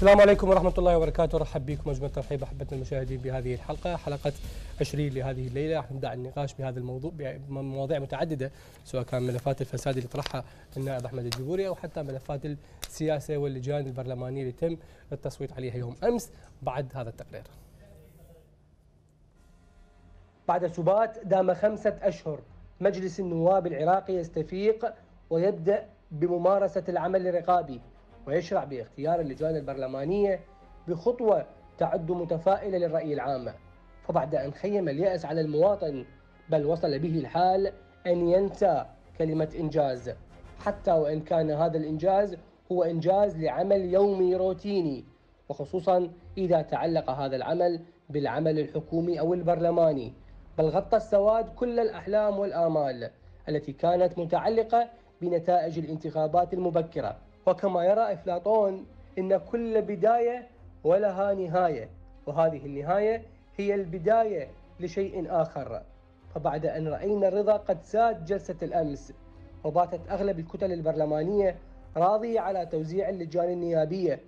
السلام عليكم ورحمة الله وبركاته أرحب بكم أجمل ترحيب أحبتنا المشاهدين بهذه الحلقة حلقة 20 لهذه الليلة نبدأ النقاش بهذا الموضوع بمواضيع متعددة سواء كان ملفات الفساد اللي طرحها النائب أحمد الجبوري أو حتى ملفات السياسة واللجان البرلمانية اللي تم التصويت عليها يوم أمس بعد هذا التقرير بعد سبات دام خمسة أشهر مجلس النواب العراقي يستفيق ويبدأ بممارسة العمل الرقابي ويشرع باختيار اللجان البرلمانية بخطوة تعد متفائلة للرأي العامة فبعد أن خيم اليأس على المواطن بل وصل به الحال أن ينسى كلمة إنجاز حتى وإن كان هذا الإنجاز هو إنجاز لعمل يومي روتيني وخصوصا إذا تعلق هذا العمل بالعمل الحكومي أو البرلماني بل غطى السواد كل الأحلام والآمال التي كانت متعلقة بنتائج الانتخابات المبكره وكما يرى أفلاطون أن كل بداية ولها نهاية وهذه النهاية هي البداية لشيء آخر فبعد أن رأينا الرضا قد ساد جلسة الأمس وباتت أغلب الكتل البرلمانية راضية على توزيع اللجان النيابية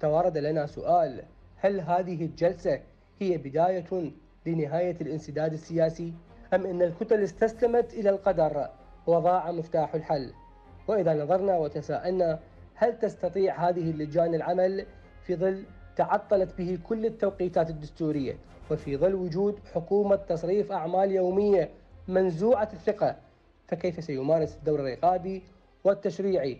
توارد لنا سؤال هل هذه الجلسة هي بداية لنهاية الانسداد السياسي أم أن الكتل استسلمت إلى القدر وضاع مفتاح الحل وإذا نظرنا وتساءلنا هل تستطيع هذه اللجان العمل في ظل تعطلت به كل التوقيتات الدستورية وفي ظل وجود حكومة تصريف أعمال يومية منزوعة الثقة فكيف سيمارس الدور الرقابي والتشريعي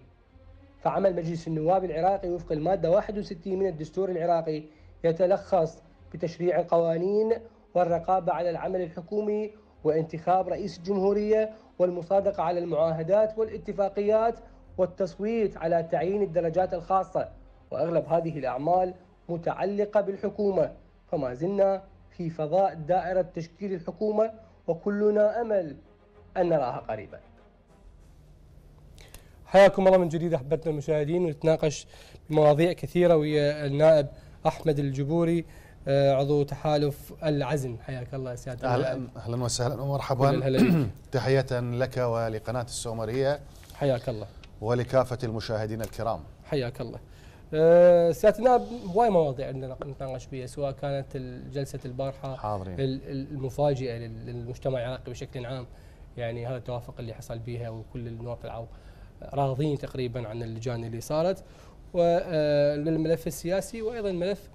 فعمل مجلس النواب العراقي وفق المادة 61 من الدستور العراقي يتلخص بتشريع القوانين والرقابة على العمل الحكومي وانتخاب رئيس الجمهورية والمصادقة على المعاهدات والاتفاقيات والتصويت على تعيين الدرجات الخاصة وأغلب هذه الأعمال متعلقة بالحكومة فما زلنا في فضاء دائرة تشكيل الحكومة وكلنا أمل أن نراها قريبا حياكم الله من جديد أحبتنا المشاهدين ونتناقش مواضيع كثيرة ويا النائب أحمد الجبوري آه، عضو تحالف العزم حياك الله سيادة أهلا, أهلا وسهلا ومرحبا تحية لك ولقناة السومرية حياك الله ولكافة المشاهدين الكرام حياك الله أه، سيادتنا هواي مواضيع عندنا نتناقش بها سواء كانت جلسة البارحه حاضرين. المفاجئه للمجتمع العراقي بشكل عام يعني هذا التوافق اللي حصل بها وكل النواب راضين تقريبا عن اللجان اللي صارت وللملف أه، السياسي وايضا ملف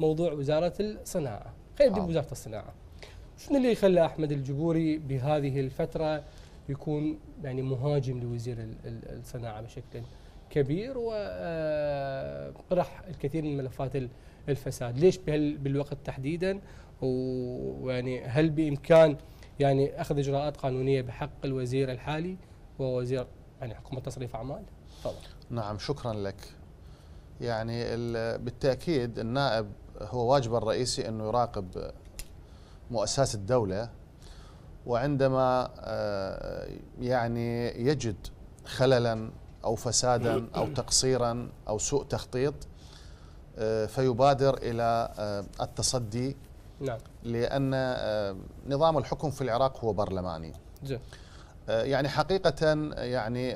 موضوع وزاره الصناعه خلينا نبدا بوزاره الصناعه شنو اللي خلى احمد الجبوري بهذه الفتره يكون يعني مهاجم لوزير الصناعه بشكل كبير وطرح آه، الكثير من ملفات الفساد، ليش بالوقت تحديدا؟ ويعني هل بامكان يعني اخذ اجراءات قانونيه بحق الوزير الحالي ووزير يعني حكومه تصريف اعمال؟ تفضل. نعم شكرا لك. يعني بالتاكيد النائب هو واجبه الرئيسي انه يراقب مؤسسات الدوله وعندما آه، يعني يجد خللا او فسادا او تقصيرا او سوء تخطيط آه، فيبادر الى آه، التصدي نعم. لان نظام الحكم في العراق هو برلماني يعني حقيقة يعني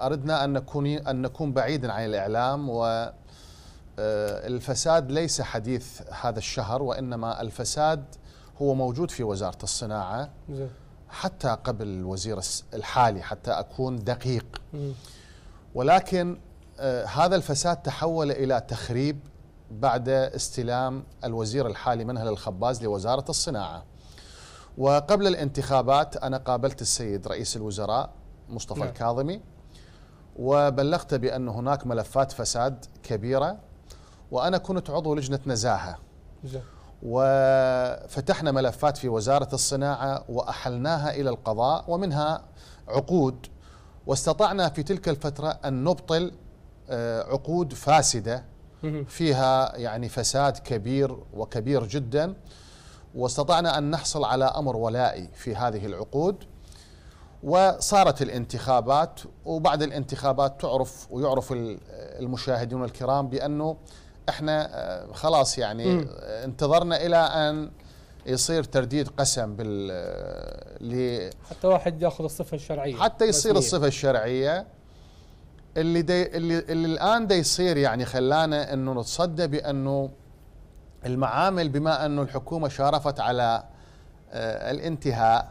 أردنا أن نكون أن نكون بعيدا عن الإعلام و الفساد ليس حديث هذا الشهر وإنما الفساد هو موجود في وزارة الصناعة حتى قبل الوزير الحالي حتى أكون دقيق ولكن آه، هذا الفساد تحول إلى تخريب بعد استلام الوزير الحالي منهل الخباز لوزارة الصناعة وقبل الانتخابات أنا قابلت السيد رئيس الوزراء مصطفى نعم. الكاظمي وبلغت بأن هناك ملفات فساد كبيرة وأنا كنت عضو لجنة نزاهة جزء. وفتحنا ملفات في وزارة الصناعة وأحلناها إلى القضاء ومنها عقود واستطعنا في تلك الفترة أن نبطل آه، عقود فاسدة فيها يعني فساد كبير وكبير جدا واستطعنا أن نحصل على أمر ولائي في هذه العقود وصارت الانتخابات وبعد الانتخابات تعرف ويعرف المشاهدون الكرام بأنه احنا آه، خلاص يعني م. آه، انتظرنا الى ان يصير ترديد قسم بال آه، ل حتى واحد ياخذ الصفه الشرعيه حتى يصير رسمية. الصفه الشرعيه اللي دي اللي, اللي الان دا يصير يعني خلانا انه نتصدى بانه المعامل بما انه الحكومه شارفت على الانتهاء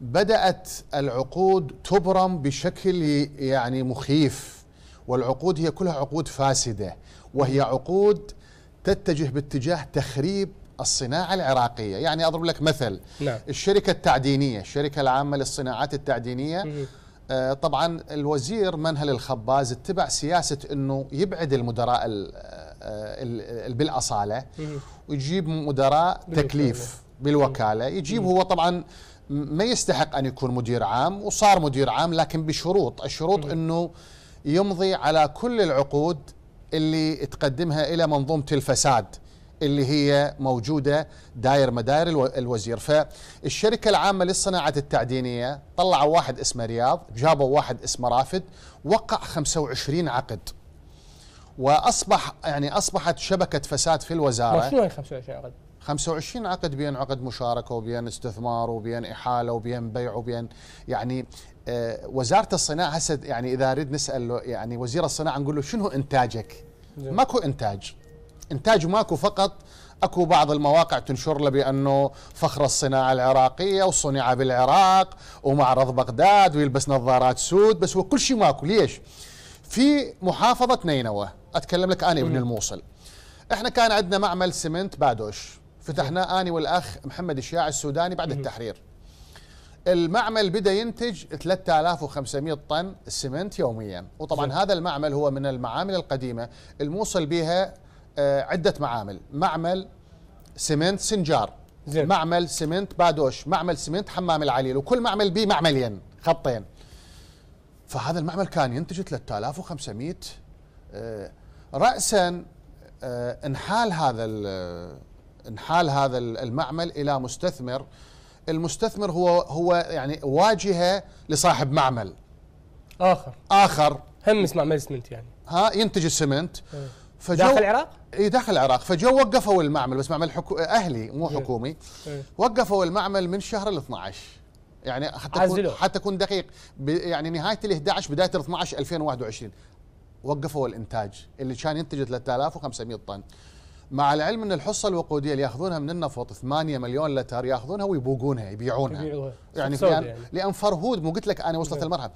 بدات العقود تبرم بشكل يعني مخيف والعقود هي كلها عقود فاسده وهي عقود تتجه باتجاه تخريب الصناعة العراقية يعني أضرب لك مثل نعم. الشركة التعدينية الشركة العامة للصناعات التعدينية آه طبعا الوزير منهل الخباز اتبع سياسة أنه يبعد المدراء آه، بالأصالة ويجيب مدراء بالوكالة. تكليف بالوكالة يجيب مم. هو طبعا ما يستحق أن يكون مدير عام وصار مدير عام لكن بشروط الشروط أنه يمضي على كل العقود اللي تقدمها الى منظومه الفساد اللي هي موجوده داير مداير الوزير فالشركه العامه للصناعه التعدينيه طلعوا واحد اسمه رياض جابوا واحد اسمه رافد وقع 25 عقد واصبح يعني اصبحت شبكه فساد في الوزاره مشروع 25 عقد 25 عقد بين عقد مشاركه وبين استثمار وبين احاله وبين بيع وبين يعني آه، وزاره الصناعه هسه يعني اذا اريد نسال يعني وزير الصناعه نقول له شنو انتاجك؟ ماكو انتاج انتاج ماكو فقط اكو بعض المواقع تنشر له بانه فخر الصناعه العراقيه وصنع بالعراق ومعرض بغداد ويلبس نظارات سود بس هو كل شيء ماكو ليش؟ في محافظه نينوى اتكلم لك انا ابن الموصل احنا كان عندنا معمل سمنت بادوش فتحناه أنا والأخ محمد الشياع السوداني بعد التحرير المعمل بدا ينتج 3500 طن سمنت يوميا وطبعا هذا المعمل هو من المعامل القديمه الموصل بها آه، عده معامل معمل سمنت سنجار زين. معمل سمنت بادوش معمل سمنت حمام العليل وكل معمل به معملين خطين فهذا المعمل كان ينتج 3500 آه، راسا آه، انحال هذا انحال هذا المعمل الى مستثمر المستثمر هو هو يعني واجهه لصاحب معمل اخر اخر همس معمل اسمنت يعني ها ينتج السمنت إيه. فجو داخل العراق؟ اي داخل العراق فجو وقفوا المعمل بس معمل حكو... اهلي مو إيه. حكومي إيه. وقفوا المعمل من شهر ال 12 يعني حتى عزلو. حتى اكون دقيق يعني نهايه ال 11 بدايه ال 12 2021 وقفوا الانتاج اللي كان ينتج 3500 طن مع العلم ان الحصه الوقوديه اللي ياخذونها من النفط 8 مليون لتر ياخذونها ويبوقونها يبيعونها يبيعوها يعني, يعني لان فرهود مو قلت لك انا وصلت نعم. المرحله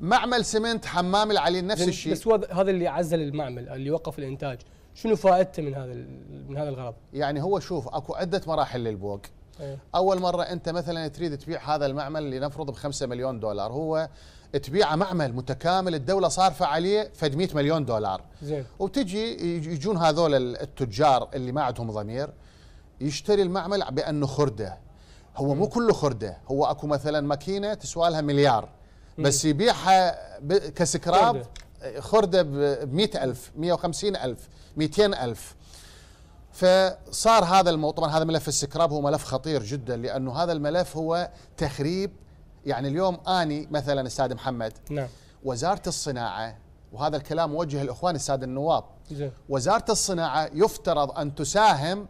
معمل سمنت حمام العلي نفس الشيء بس هذا اللي عزل المعمل اللي وقف الانتاج شنو فائدته من هذا من هذا الغرض؟ يعني هو شوف اكو عده مراحل للبوق أيه. اول مره انت مثلا تريد تبيع هذا المعمل لنفرض ب 5 مليون دولار هو تبيعه معمل متكامل الدوله صارفه عليه فد 100 مليون دولار زين وتجي يجون هذول التجار اللي ما عندهم ضمير يشتري المعمل بانه خرده هو مو كله خرده هو اكو مثلا ماكينه تسوى لها مليار بس يبيعها كسكراب خرده ب 100000 150000 200000 فصار هذا الموضوع طبعا هذا ملف السكراب هو ملف خطير جدا لانه هذا الملف هو تخريب يعني اليوم اني مثلا السيد محمد نعم وزاره الصناعه وهذا الكلام موجه الاخوان الساده النواب جي. وزاره الصناعه يفترض ان تساهم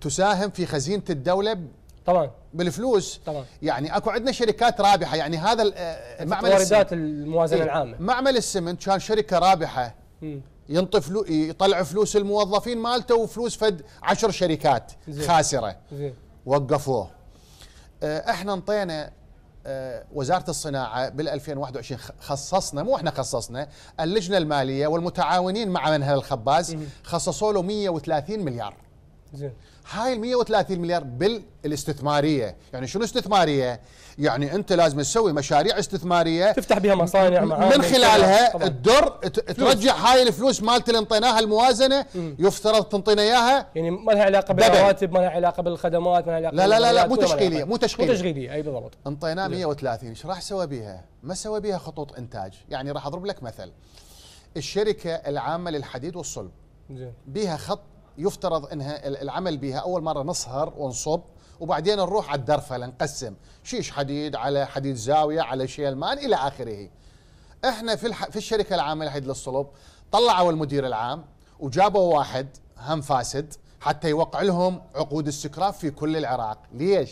تساهم في خزينه الدوله طبعا بالفلوس طبعا يعني اكو عندنا شركات رابحه يعني هذا معمل واردات الموازنه إيه. العامه معمل السمنت كان شركه رابحه م. ينطي فلو يطلع فلوس الموظفين مالته وفلوس فد عشر شركات زي. خاسره زي. وقفوه إيه، احنا انطينا آه، وزاره الصناعه بال 2021 خصصنا مو احنا خصصنا اللجنه الماليه والمتعاونين مع منهل الخباز خصصوا له 130 مليار زين هاي ال 130 مليار بالاستثماريه، يعني شنو استثماريه؟ يعني انت لازم تسوي مشاريع استثماريه تفتح بها مصانع من خلالها الدر ترجع هاي الفلوس مالت اللي انطيناها الموازنه مم. يفترض تنطينا اياها يعني ما لها علاقه بالرواتب ما لها علاقه بالخدمات ما لها علاقه لا لا لا, لا مو تشغيليه مو تشغيليه مو تشغيليه اي بالضبط انطيناه 130 ايش راح سوى بيها؟ ما سوي بيها خطوط انتاج، يعني راح اضرب لك مثل الشركه العامه للحديد والصلب زين بيها خط يفترض انها العمل بها اول مره نصهر ونصب وبعدين نروح على الدرفله نقسم شيش حديد على حديد زاويه على شيل مان الى اخره احنا في الح... في الشركه العامه للحديد للصلب طلعوا المدير العام وجابوا واحد هم فاسد حتى يوقع لهم عقود السكراب في كل العراق ليش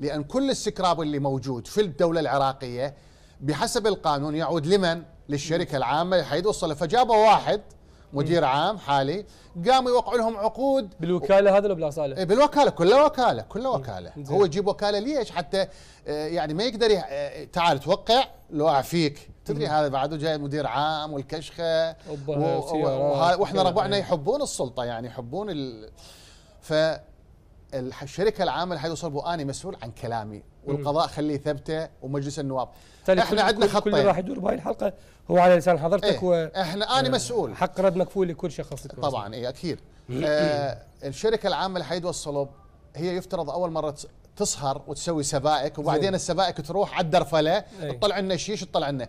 لان كل السكراب اللي موجود في الدوله العراقيه بحسب القانون يعود لمن للشركه العامه للحديد الصلب فجابوا واحد مدير إيه. عام حالي قاموا يوقعوا لهم عقود بالوكاله و... هذا ولا بلا بالاصاله؟ إيه، بالوكاله كلها وكاله كلها إيه. وكاله مم. هو يجيب وكاله ليش حتى آه، يعني ما يقدر يح... آه، تعال توقع لو اعفيك تدري هذا بعده جاي مدير عام والكشخه و... و... واحنا ربعنا يحبون السلطه يعني يحبون ال... ف الشركه العامه اللي حيوصل بو اني مسؤول عن كلامي والقضاء خليه ثبته ومجلس النواب احنا عندنا خطين كل راح يدور بهاي الحلقه هو على لسان حضرتك ايه احنا انا آه، مسؤول حق رد مكفول لكل شخص طبعا اي اكيد آه الشركه العامه لحيد والصلب هي يفترض اول مره تسهر وتسوي سبائك وبعدين زي. السبائك تروح على الدرفله إيه. تطلع لنا شيش تطلع لنا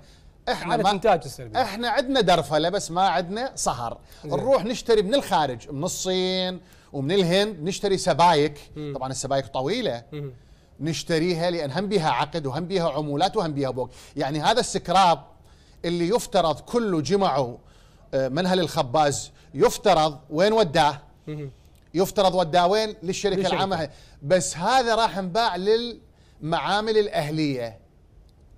احنا ما انتاج السلبي. احنا عندنا درفله بس ما عندنا سهر إيه. نروح نشتري من الخارج من الصين ومن الهند نشتري سبايك مم. طبعا السبايك طويله مم. نشتريها لان هم بها عقد وهم بها عمولات وهم بها بوك يعني هذا السكراب اللي يفترض كله جمعه آه، منهل الخباز يفترض وين وداه يفترض وداه وين للشركه العامه بس هذا راح انباع للمعامل الاهليه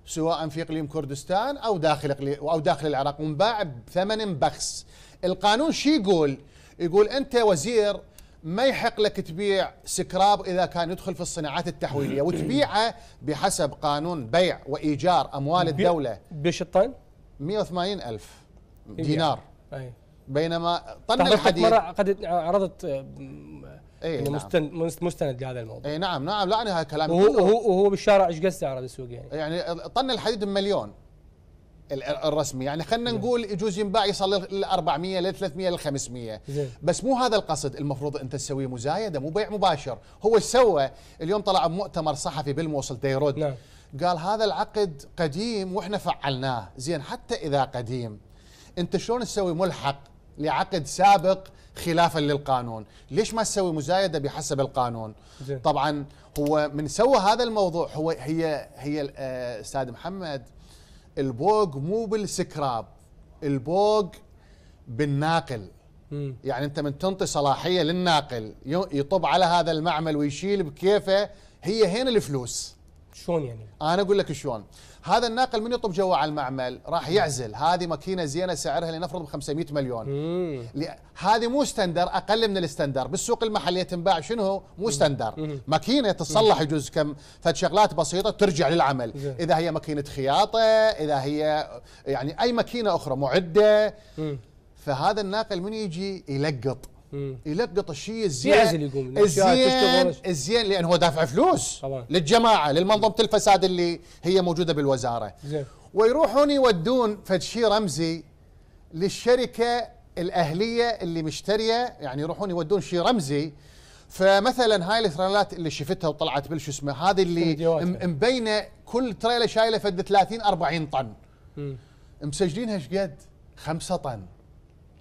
سواء في اقليم كردستان او داخل او داخل العراق وانباع بثمن بخس القانون شو يقول يقول انت وزير ما يحق لك تبيع سكراب اذا كان يدخل في الصناعات التحويليه وتبيعه بحسب قانون بيع وايجار اموال الدوله بيش الطن 180 الف دينار أي. بينما طن الحديد مرة قد عرضت آه، اي يعني نعم. مستند مستند لهذا الموضوع اي نعم نعم لا انا كلام وهو وهو بالشارع ايش قصده سعره السوق يعني؟ يعني طن الحديد بمليون الرسمي يعني خلينا نقول يجوز ينباع يصل ل 400 ل 300 ل 500 بس مو هذا القصد المفروض انت تسوي مزايده مو بيع مباشر هو ايش سوى اليوم طلع بمؤتمر صحفي بالموصل ديرود نعم. قال هذا العقد قديم واحنا فعلناه زين حتى اذا قديم انت شلون تسوي ملحق لعقد سابق خلافا للقانون ليش ما تسوي مزايده بحسب القانون زين. طبعا هو من سوى هذا الموضوع هو هي هي آه، استاذ محمد البوق مو بالسكراب البوق بالناقل مم. يعني انت من تنطي صلاحيه للناقل يطب على هذا المعمل ويشيل بكيفه هي هنا الفلوس شلون يعني؟ انا اقول لك شلون. هذا الناقل من يطب جوا على المعمل راح يعزل هذه ماكينه زينه سعرها لنفرض ب 500 مليون. هذه مو ستاندر اقل من الستاندر، بالسوق المحليه تنباع شنو؟ مو ستاندر، ماكينه تتصلح يجوز كم فد شغلات بسيطه ترجع للعمل، مم. اذا هي ماكينه خياطه، اذا هي يعني اي ماكينه اخرى معده. مم. فهذا الناقل من يجي يلقط يلقط الشيء الزين يقوم الزين الزين لان هو دافع فلوس طبعا. للجماعه للمنظمه الفساد اللي هي موجوده بالوزاره زين. ويروحون يودون فد شيء رمزي للشركه الاهليه اللي مشتريه يعني يروحون يودون شيء رمزي فمثلا هاي التريلات اللي شفتها وطلعت بالشو اسمه هذه اللي مبينه كل تريله شايله فد 30 40 طن مسجلينها ايش قد؟ 5 طن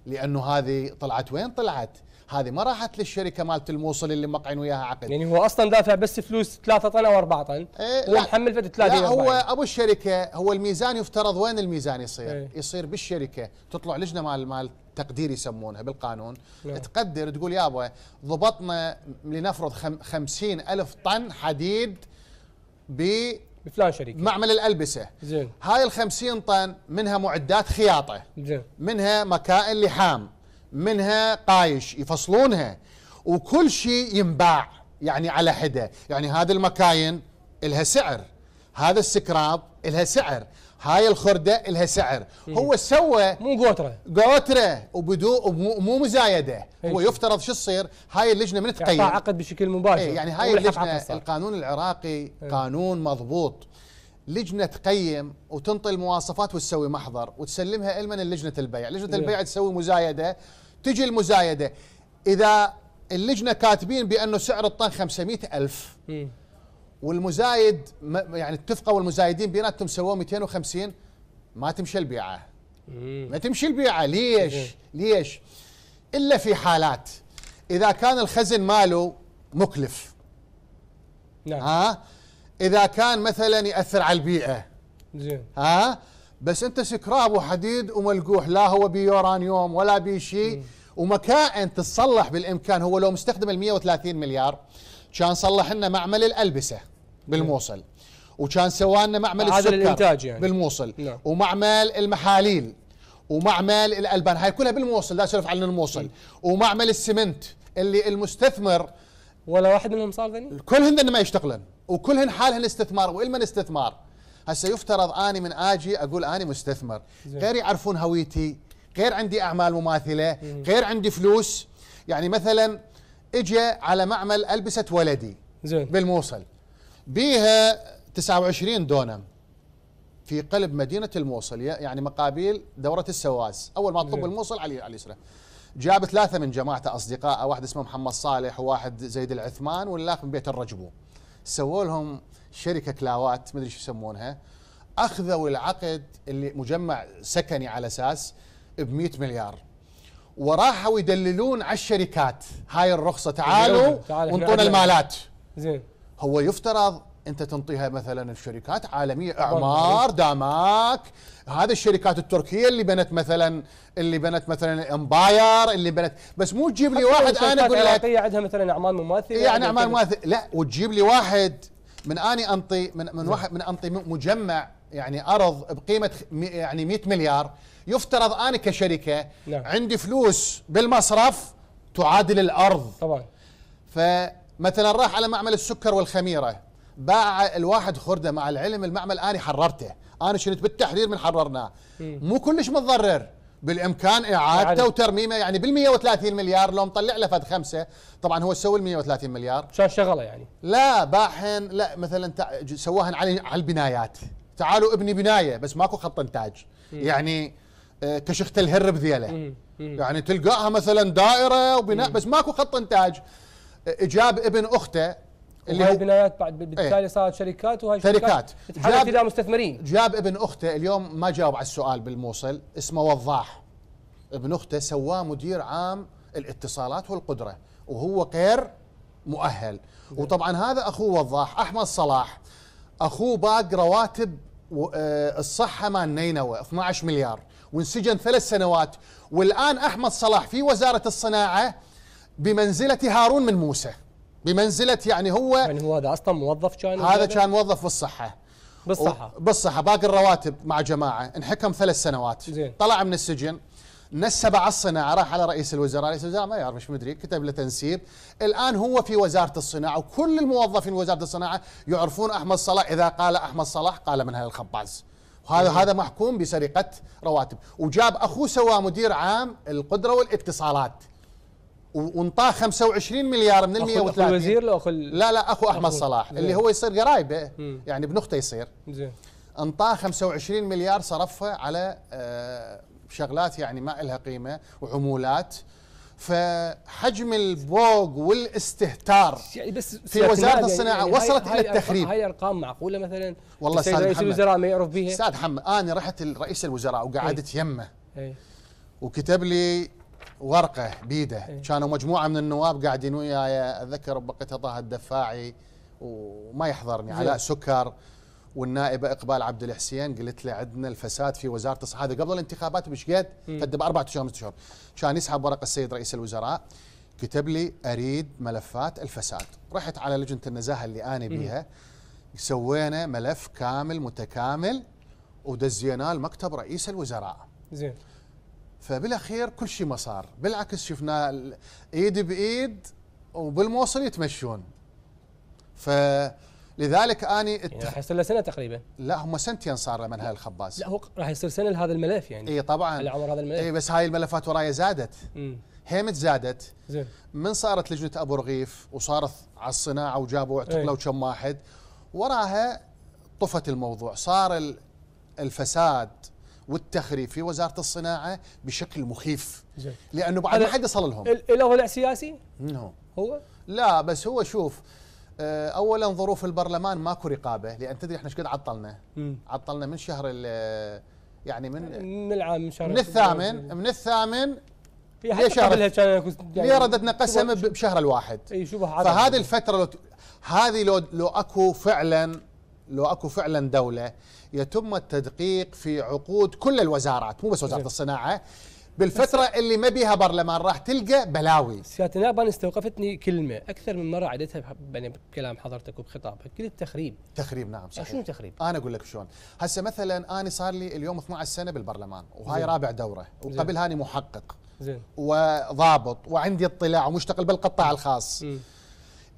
لانه هذه طلعت وين طلعت؟ هذه ما راحت للشركه مالت الموصل اللي مقعن وياها عقد يعني هو اصلا دافع بس فلوس 3 طن او 4 طن إيه هو محمل فد 3 لا هو ابو الشركه هو الميزان يفترض وين الميزان يصير؟ ايه يصير بالشركه تطلع لجنه مال مال تقدير يسمونها بالقانون نعم. تقدر تقول يابا ضبطنا لنفرض 50 ألف طن حديد ب بفلان شركه معمل الالبسه زين هاي ال 50 طن منها معدات خياطه زين منها مكائن لحام منها قايش يفصلونها وكل شيء ينباع يعني على حده يعني هذا المكاين لها سعر هذا السكراب لها سعر هاي الخرده لها سعر هو سوى مو قوتره قوتره وبدو مو مزايده إيه. هو يفترض شو تصير هاي اللجنه من تقيم عقد بشكل مباشر ايه يعني هاي اللجنه القانون العراقي إيه. قانون مضبوط لجنه تقيم وتنطي المواصفات وتسوي محضر وتسلمها المن لجنه البيع لجنه البيع إيه. تسوي مزايده تجي المزايده اذا اللجنه كاتبين بانه سعر الطن 500 الف والمزايد يعني اتفقوا المزايدين بيناتهم سووا 250 ما تمشي البيعه ما تمشي البيعه ليش؟ ليش؟ الا في حالات اذا كان الخزن ماله مكلف نعم ها اذا كان مثلا ياثر على البيئه زين ها بس انت سكراب وحديد وملقوح لا هو بيورانيوم ولا بي شيء ومكائن تتصلح بالامكان هو لو مستخدم ال 130 مليار كان صلح لنا معمل الالبسه بالموصل وكان سوانا معمل السكر الانتاج يعني بالموصل نعم. ومعمل المحاليل ومعمل الالبان هاي كلها بالموصل لا اسولف عن الموصل نعم. ومعمل السمنت اللي المستثمر ولا واحد منهم صار ذني كلهن ما يشتغلن وكلهن حالهن استثمار والمن استثمار هسه يفترض اني من اجي اقول اني مستثمر زي. غير يعرفون هويتي غير عندي اعمال مماثله مم. غير عندي فلوس يعني مثلا اجى على معمل البسه ولدي زين بالموصل بيها 29 دونم في قلب مدينة الموصل يعني مقابيل دورة السواس أول ما تطب إيه. الموصل على اليسرى جاب ثلاثة من جماعته أصدقاء واحد اسمه محمد صالح وواحد زيد العثمان والاخ من بيت الرجبو سووا لهم شركة كلاوات مدري شو يسمونها أخذوا العقد اللي مجمع سكني على أساس ب 100 مليار وراحوا يدللون على الشركات هاي الرخصة تعالوا وانطونا المالات زين هو يفترض انت تنطيها مثلا الشركات عالميه اعمار داماك هذه الشركات التركيه اللي بنت مثلا اللي بنت مثلا امباير اللي بنت بس مو تجيب لي واحد انا اقول لك عندها مثلا اعمال مماثله إيه، يعني, يعني اعمال مماثله لا وتجيب لي واحد من اني انطي من من واحد من انطي مجمع يعني ارض بقيمه يعني 100 مليار يفترض انا كشركه نعم. عندي فلوس بالمصرف تعادل الارض طبعا ف مثلا راح على معمل السكر والخميره باع الواحد خرده مع العلم المعمل انا حررته انا شنت بالتحرير من حررناه إيه. مو كلش متضرر بالامكان اعادته يعني. وترميمه يعني بال 130 مليار لو مطلع له فد خمسه طبعا هو سوى ال 130 مليار شان شغله يعني لا باحن لا مثلا سواهن على البنايات تعالوا ابني بنايه بس ماكو خط انتاج إيه. يعني آه، كشخت الهرب ذيله إيه، يعني تلقاها مثلا دائره وبناء بس ماكو خط انتاج جاب ابن اخته اللي هاي البنايات بعد إيه. بالتالي ايه صارت شركات وهاي شركات جاب الى مستثمرين جاب ابن اخته اليوم ما جاوب على السؤال بالموصل اسمه وضاح ابن اخته سواه مدير عام الاتصالات والقدره وهو غير مؤهل وطبعا هذا اخوه وضاح احمد صلاح اخوه باق رواتب آه، الصحه مال نينوى 12 مليار وانسجن ثلاث سنوات والان احمد صلاح في وزاره الصناعه بمنزلة هارون من موسى بمنزلة يعني هو يعني هو هذا أصلا موظف كان هذا كان موظف بالصحة بالصحة بالصحة باقي الرواتب مع جماعة انحكم ثلاث سنوات زين. طلع من السجن نسب على الصناعة راح على رئيس الوزراء رئيس الوزراء ما يعرف ايش مدري كتب له تنسيب الآن هو في وزارة الصناعة وكل الموظفين وزارة الصناعة يعرفون أحمد صلاح إذا قال أحمد صلاح قال من هذا الخباز وهذا هذا محكوم بسرقة رواتب وجاب أخوه سوى مدير عام القدرة والاتصالات وانطاه 25 مليار من ال 130 اخو الوزير لو اخو لا لا اخو احمد أخو صلاح زي. اللي إيه. هو يصير قرايبه يعني بنخته يصير زين انطاه 25 مليار صرفها على آه، شغلات يعني ما لها قيمه وعمولات فحجم البوق والاستهتار يعني بس في وزاره الصناعه يعني وصلت الى التخريب هاي ارقام معقوله مثلا والله استاذ رئيس الوزراء ما يعرف بها استاذ محمد انا رحت لرئيس الوزراء وقعدت إيه. يمه إيه. وكتب لي ورقه بيده إيه؟ كانوا مجموعه من النواب قاعدين وياي اتذكر بقيتها طه الدفاعي وما يحضرني علاء سكر والنائبه اقبال عبد الحسين قلت له عندنا الفساد في وزاره الصحه هذا قبل الانتخابات بشقد قد إيه. باربع اشهر خمس اشهر كان يسحب ورقه السيد رئيس الوزراء كتب لي اريد ملفات الفساد رحت على لجنه النزاهه اللي انا إيه. بيها سوينا ملف كامل متكامل ودزيناه لمكتب رئيس الوزراء زين فبالاخير كل شيء ما صار بالعكس شفنا ايد بايد وبالموصل يتمشون فلذلك اني يعني راح يصير له سنه تقريبا لا هم سنتين صار من هاي الخباز لا هو راح يصير سنه لهذا الملف يعني اي طبعا على عمر هذا الملف اي بس هاي الملفات وراي زادت مم. هيمت زادت زين من صارت لجنه ابو رغيف وصارت على الصناعه وجابوا اعتقلوا كم واحد وراها طفت الموضوع صار الفساد والتخريب في وزاره الصناعه بشكل مخيف زي. لانه بعد ما حد يصل لهم له ولع سياسي؟ من نعم. هو؟ لا بس هو شوف آه، اولا ظروف البرلمان ماكو رقابه لان تدري احنا ايش قد عطلنا؟ م. عطلنا من شهر يعني من من العام من شهر من الثامن من الثامن لشهر كان يعني ردتنا قسم بشهر الواحد اي شبه فهذه الفتره لو هذه لو لو اكو فعلا لو اكو فعلا دوله يتم التدقيق في عقود كل الوزارات مو بس وزاره الصناعه بالفترة اللي ما بيها برلمان راح تلقى بلاوي سيادة النائب أنا استوقفتني كلمة أكثر من مرة عدتها يعني بكلام حضرتك وبخطابك كلمة تخريب تخريب نعم صحيح شنو تخريب؟ أنا أقول لك شلون هسه مثلا أنا صار لي اليوم 12 سنة بالبرلمان وهاي رابع دورة وقبلها اني محقق زين وضابط وعندي اطلاع ومشتغل بالقطاع الخاص م.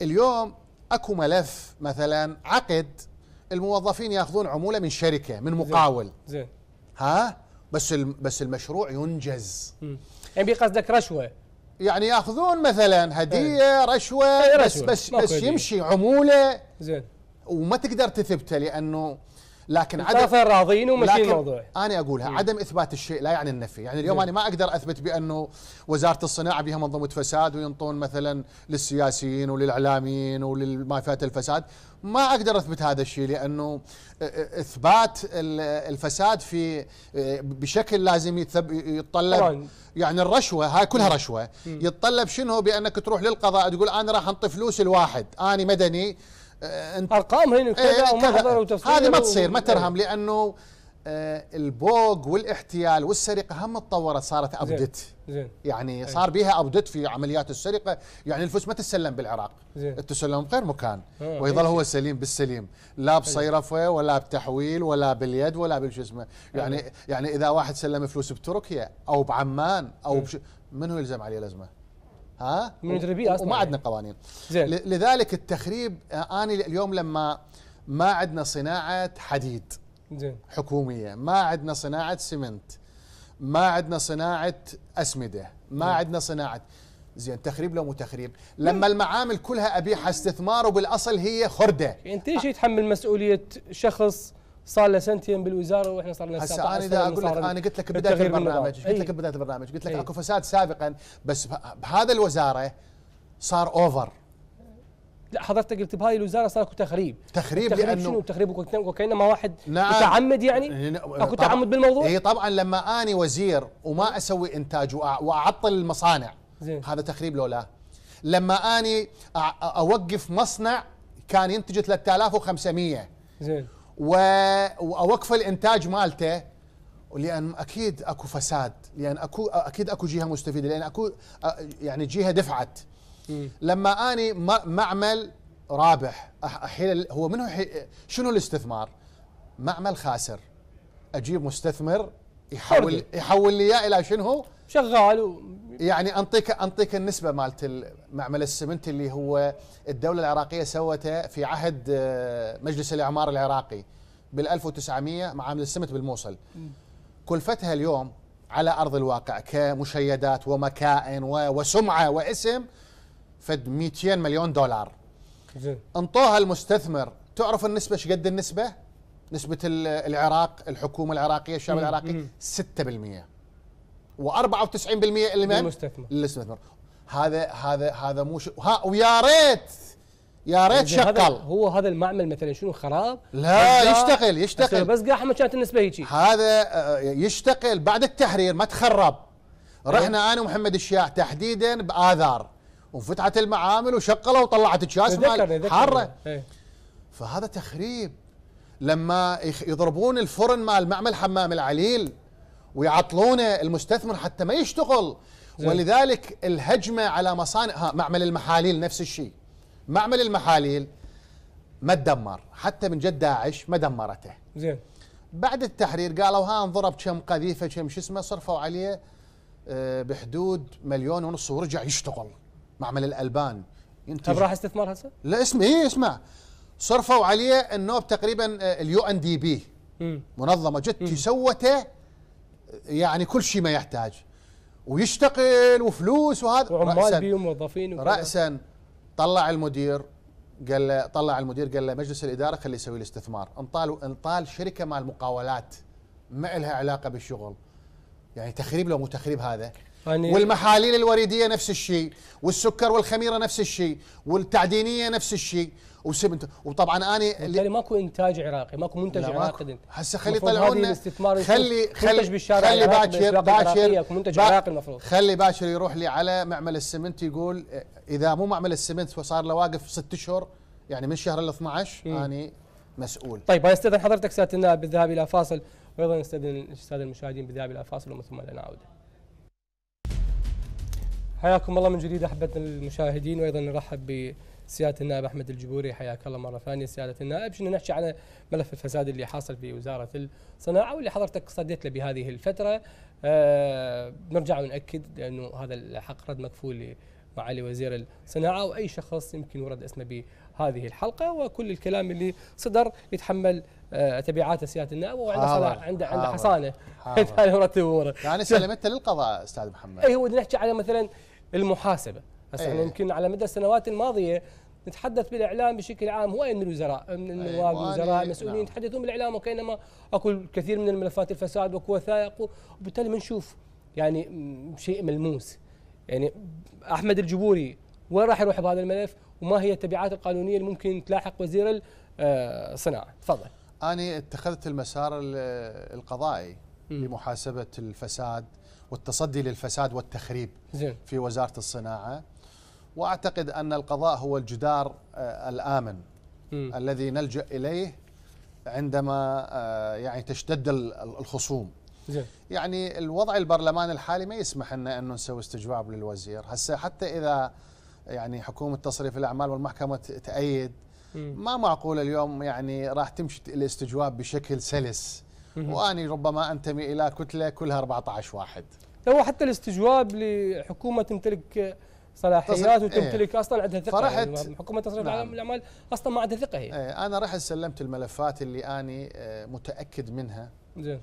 اليوم اكو ملف مثلا عقد الموظفين ياخذون عموله من شركه من مقاول زين, ها بس بس المشروع ينجز م. يعني بقصدك رشوه يعني ياخذون مثلا هديه إيه. رشوه, رشوة. بس بس بس يمشي عموله زين وما تقدر تثبته لانه لكن عدم راضين ومشي الموضوع انا اقولها م. عدم اثبات الشيء لا يعني النفي يعني اليوم م. انا ما اقدر اثبت بانه وزاره الصناعه بها منظومه فساد وينطون مثلا للسياسيين وللاعلاميين وللما فات الفساد ما اقدر اثبت هذا الشيء لانه آه، آه، اثبات الفساد في آه، بشكل لازم يتطلب يعني الرشوه هاي كلها رشوه يتطلب شنو بانك تروح للقضاء تقول انا راح انطي فلوس الواحد انا مدني آه، انت ارقام هي نكتبها إيه، ومحضر وتفصيل هذه ما تصير ما ترهم لانه آه، البوق والاحتيال والسرقه هم تطورت صارت ابدت زين. يعني صار بيها ابدت في عمليات السرقه يعني الفلوس ما تسلم بالعراق زين. تسلم بغير مكان آه، ويظل هو سليم بالسليم لا بصيرفه ولا بتحويل ولا باليد ولا بالش اسمه يعني يعني اذا واحد سلم فلوس بتركيا او بعمان او منو من هو يلزم عليه لزمه؟ ها المدربيه اصلا وما عندنا يعني. قوانين زين لذلك التخريب آه، انا اليوم لما ما عندنا صناعه حديد زين حكوميه ما عندنا صناعه سمنت ما عندنا صناعه اسمده ما نعم. عندنا صناعه زين تخريب لو مو تخريب نعم. لما المعامل كلها ابيعها استثمار وبالاصل هي خرده انت يعني ليش يتحمل مسؤوليه شخص صار له سنتين بالوزاره واحنا صار لنا هسه انا اذا اقول لك انا قلت لك إيه. بدايه البرنامج قلت لك بدايه البرنامج قلت لك اكو فساد سابقا بس بهذا الوزاره صار اوفر لا حضرتك قلت بهاي الوزاره صار اكو تخريب تخريب, تخريب لانه شنو تخريب وكانما واحد نعم متعمد يعني إيه، اكو تعمد بالموضوع اي طبعا لما اني وزير وما اسوي انتاج واعطل المصانع زين. هذا تخريب لو لا لما اني اوقف مصنع كان ينتج 3500 زين واوقف الانتاج مالته لان اكيد اكو فساد لان اكو اكيد اكو جهه مستفيده لان اكو يعني جهه دفعت لما اني معمل رابح احيل هو منو شنو الاستثمار؟ معمل خاسر اجيب مستثمر يحول يحول لي اياه الى شنو؟ شغال يعني انطيك انطيك النسبه مالت معمل السمنت اللي هو الدوله العراقيه سوته في عهد آه، مجلس الاعمار العراقي بال 1900 معامل السمنت بالموصل كلفتها اليوم على ارض الواقع كمشيدات ومكائن وسمعه واسم فد 200 مليون دولار زين انطوها المستثمر تعرف النسبه ايش قد النسبه؟ نسبه العراق الحكومه العراقيه الشعب العراقي 6% و94% اللي من المستثمر للمستثمر هذا هذا هذا مو ش... ها ويا ريت يا ريت يعني شغل هو هذا المعمل مثلا شنو خراب لا يشتغل يشتغل بس احمد كانت النسبه هيك هذا آه، يشتغل بعد التحرير ما تخرب رحنا أيوه. انا ومحمد الشياع تحديدا باذار وفتحت المعامل وشقله وطلعت الشاس مال حاره أيوه. فهذا تخريب لما يضربون الفرن مال معمل حمام العليل ويعطلون المستثمر حتى ما يشتغل ولذلك الهجمه على مصانع ها معمل المحاليل نفس الشيء معمل المحاليل ما تدمر حتى من جد داعش ما دمرته زين بعد التحرير قالوا ها انضرب كم قذيفه كم شو اسمه صرفوا عليه آه، بحدود مليون ونص ورجع يشتغل معمل الالبان ينتج راح استثمار هسه؟ لا اسمع ايه اسمع صرفوا عليه النوب تقريبا آه، اليو ان دي بي منظمه جت سوته يعني كل شيء ما يحتاج ويشتغل وفلوس وهذا وعمال بيهم موظفين رأسا طلع المدير قال له طلع المدير قال له مجلس الاداره خليه يسوي الاستثمار انطال انطال شركه مال مقاولات ما لها علاقه بالشغل يعني تخريب لو مو تخريب هذا يعني والمحاليل الوريديه نفس الشيء والسكر والخميره نفس الشيء والتعدينيه نفس الشيء وسمنت وطبعا انا بالتالي ماكو انتاج عراقي ماكو منتج عراقي هسه خلي يطلعون لنا خلي خلي بالشارع خلي باكر باكر منتج عراقي المفروض خلي باكر يروح لي على معمل السمنت يقول اذا مو معمل السمنت صار له واقف ست اشهر يعني من شهر ال 12 إيه. اني مسؤول طيب انا استاذن حضرتك ساتنا النائب بالذهاب الى فاصل وايضا استاذن الساده المشاهدين بالذهاب الى فاصل ومن ثم لنعود حياكم الله من جديد احبتنا المشاهدين وايضا نرحب ب سياده النائب احمد الجبوري حياك الله مره ثانيه سياده النائب شنو نحكي على ملف الفساد اللي حاصل في وزاره الصناعه واللي حضرتك صديت له بهذه الفتره أه نرجع وناكد لانه هذا الحق رد مكفول معالي وزير الصناعه واي شخص يمكن ورد اسمه بهذه الحلقه وكل الكلام اللي صدر يتحمل أه تبعات سياده النائب وعنده حاضر عنده عنده حصانه حاضر يعني سلمته للقضاء استاذ محمد اي هو نحكي على مثلا المحاسبه هسه إيه. احنا يمكن على مدى السنوات الماضيه نتحدث بالاعلام بشكل عام هو من الوزراء من إيه، النواب الوزراء المسؤولين إيه، نعم. يتحدثون بالاعلام وكانما اكو كثير من الملفات الفساد واكو وثائق وبالتالي ما نشوف يعني شيء ملموس يعني احمد الجبوري وين راح يروح بهذا الملف وما هي التبعات القانونيه اللي ممكن تلاحق وزير الصناعه آه، تفضل انا اتخذت المسار القضائي لمحاسبه الفساد والتصدي للفساد والتخريب زين. في وزاره الصناعه واعتقد ان القضاء هو الجدار آه، الامن م. الذي نلجا اليه عندما آه، يعني تشتد الخصوم زي. يعني الوضع البرلماني الحالي ما يسمح لنا انه نسوي استجواب للوزير هسه حتى اذا يعني حكومه تصريف الاعمال والمحكمه تايد ما معقول اليوم يعني راح تمشي الاستجواب بشكل سلس واني ربما انتمي الى كتله كلها 14 واحد لو حتى الاستجواب لحكومه تمتلك صلاحيات وتمتلك ايه اصلا عندها ثقه فرحت يعني حكومه تصريف نعم الاعمال اصلا ما عندها ثقه هي ايه انا رحت سلمت الملفات اللي اني إيه، متاكد منها زين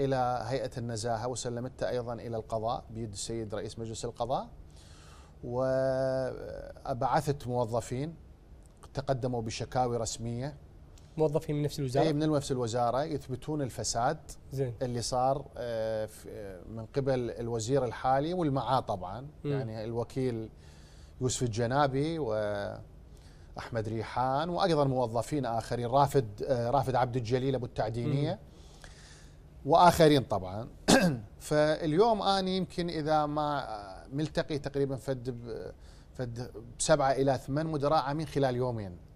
الى هيئه النزاهه وسلمتها ايضا الى القضاء بيد السيد رئيس مجلس القضاء وابعثت موظفين تقدموا بشكاوي رسميه موظفين من نفس الوزاره؟ اي من نفس الوزاره يثبتون الفساد زين. اللي صار آه، آه، من قبل الوزير الحالي والمعاه طبعا م. يعني الوكيل يوسف الجنابي واحمد ريحان وايضا موظفين اخرين رافد آه، رافد عبد الجليل ابو التعدينيه واخرين طبعا فاليوم انا يمكن اذا ما ملتقي تقريبا فد فد سبعه الى ثمان مدراء عامين خلال يومين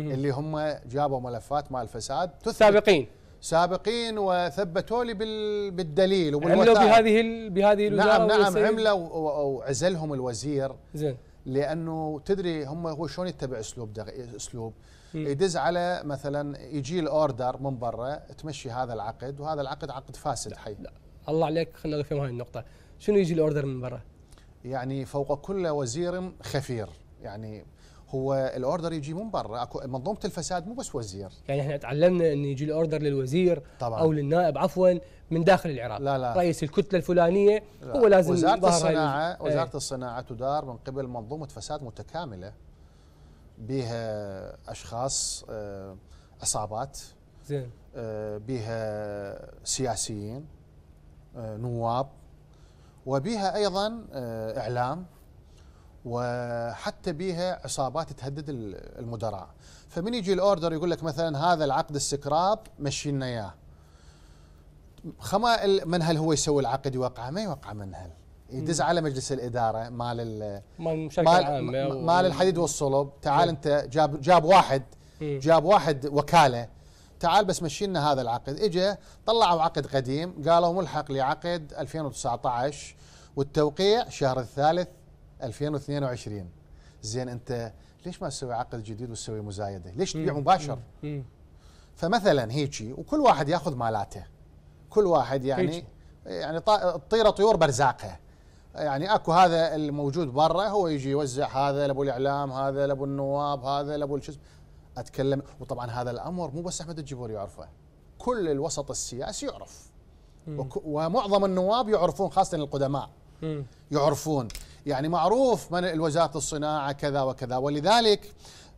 اللي هم جابوا ملفات مال الفساد سابقين سابقين وثبتوا لي بالدليل وبالوثائق عملوا بهذه بهذه نعم، الوزاره نعم نعم عملوا وعزلهم الوزير زين لانه تدري هم هو شلون يتبع اسلوب اسلوب يدز على مثلا يجي الاوردر من برا تمشي هذا العقد وهذا العقد عقد فاسد حي لا الله عليك خلينا نفهم هاي النقطه شنو يجي الاوردر من برا يعني فوق كل وزير خفير يعني هو الاوردر يجي من برا اكو منظومه الفساد مو بس وزير يعني احنا تعلمنا ان يجي الاوردر للوزير طبعا او للنائب عفوا من داخل العراق لا لا رئيس الكتله الفلانيه لا هو لازم وزاره الصناعه إيه. وزاره ايه الصناعه تدار من قبل منظومه فساد متكامله بها اشخاص آه، عصابات زين آه، بها سياسيين آه، نواب وبها ايضا اعلام وحتى بيها عصابات تهدد المدراء فمن يجي الاوردر يقول لك مثلا هذا العقد السكراب مشي لنا اياه من هل هو يسوي العقد يوقعه ما يوقع هل يدز على مجلس الاداره مال مال مال العامه مال الحديد والصلب تعال انت جاب جاب واحد جاب واحد وكاله تعال بس مشي لنا هذا العقد اجى طلعوا عقد قديم قالوا ملحق لعقد 2019 والتوقيع شهر الثالث 2022 زين انت ليش ما تسوي عقد جديد وتسوي مزايده؟ ليش تبيع مباشر؟ فمثلا هيجي وكل واحد ياخذ مالاته كل واحد يعني هيجي. يعني الطيره طيور برزاقه يعني اكو هذا الموجود برا هو يجي يوزع هذا لابو الاعلام هذا لابو النواب هذا لابو شو اتكلم وطبعا هذا الامر مو بس احمد الجبور يعرفه كل الوسط السياسي يعرف ومعظم النواب يعرفون خاصه القدماء يعرفون يعني معروف من وزاره الصناعه كذا وكذا ولذلك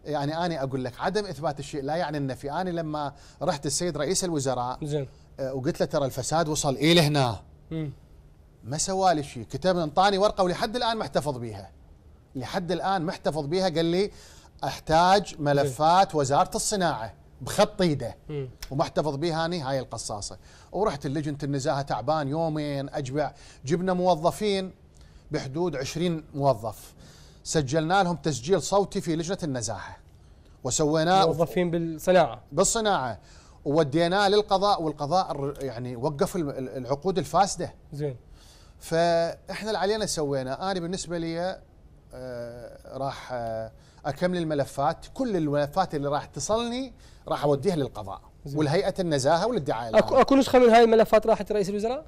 يعني انا اقول لك عدم اثبات الشيء لا يعني النفي انا لما رحت السيد رئيس الوزراء زين آه، وقلت له ترى الفساد وصل إيه لهنا ما سوالي شيء كتب انطاني ورقه ولحد الان محتفظ بيها لحد الان محتفظ بيها قال لي احتاج ملفات وزاره الصناعه بخط ايده ومحتفظ بها هاي القصاصه ورحت لجنه النزاهه تعبان يومين اجبع جبنا موظفين بحدود 20 موظف سجلنا لهم تسجيل صوتي في لجنه النزاهه وسويناه موظفين بالصناعه بالصناعه ووديناه للقضاء والقضاء يعني وقف العقود الفاسده زين فاحنا اللي علينا سوينا انا بالنسبه لي آه، راح آه، اكمل الملفات كل الملفات اللي راح تصلني راح اوديها للقضاء والهيئه النزاهه والادعاء اكو اكو نسخه من هاي الملفات راحت رئيس الوزراء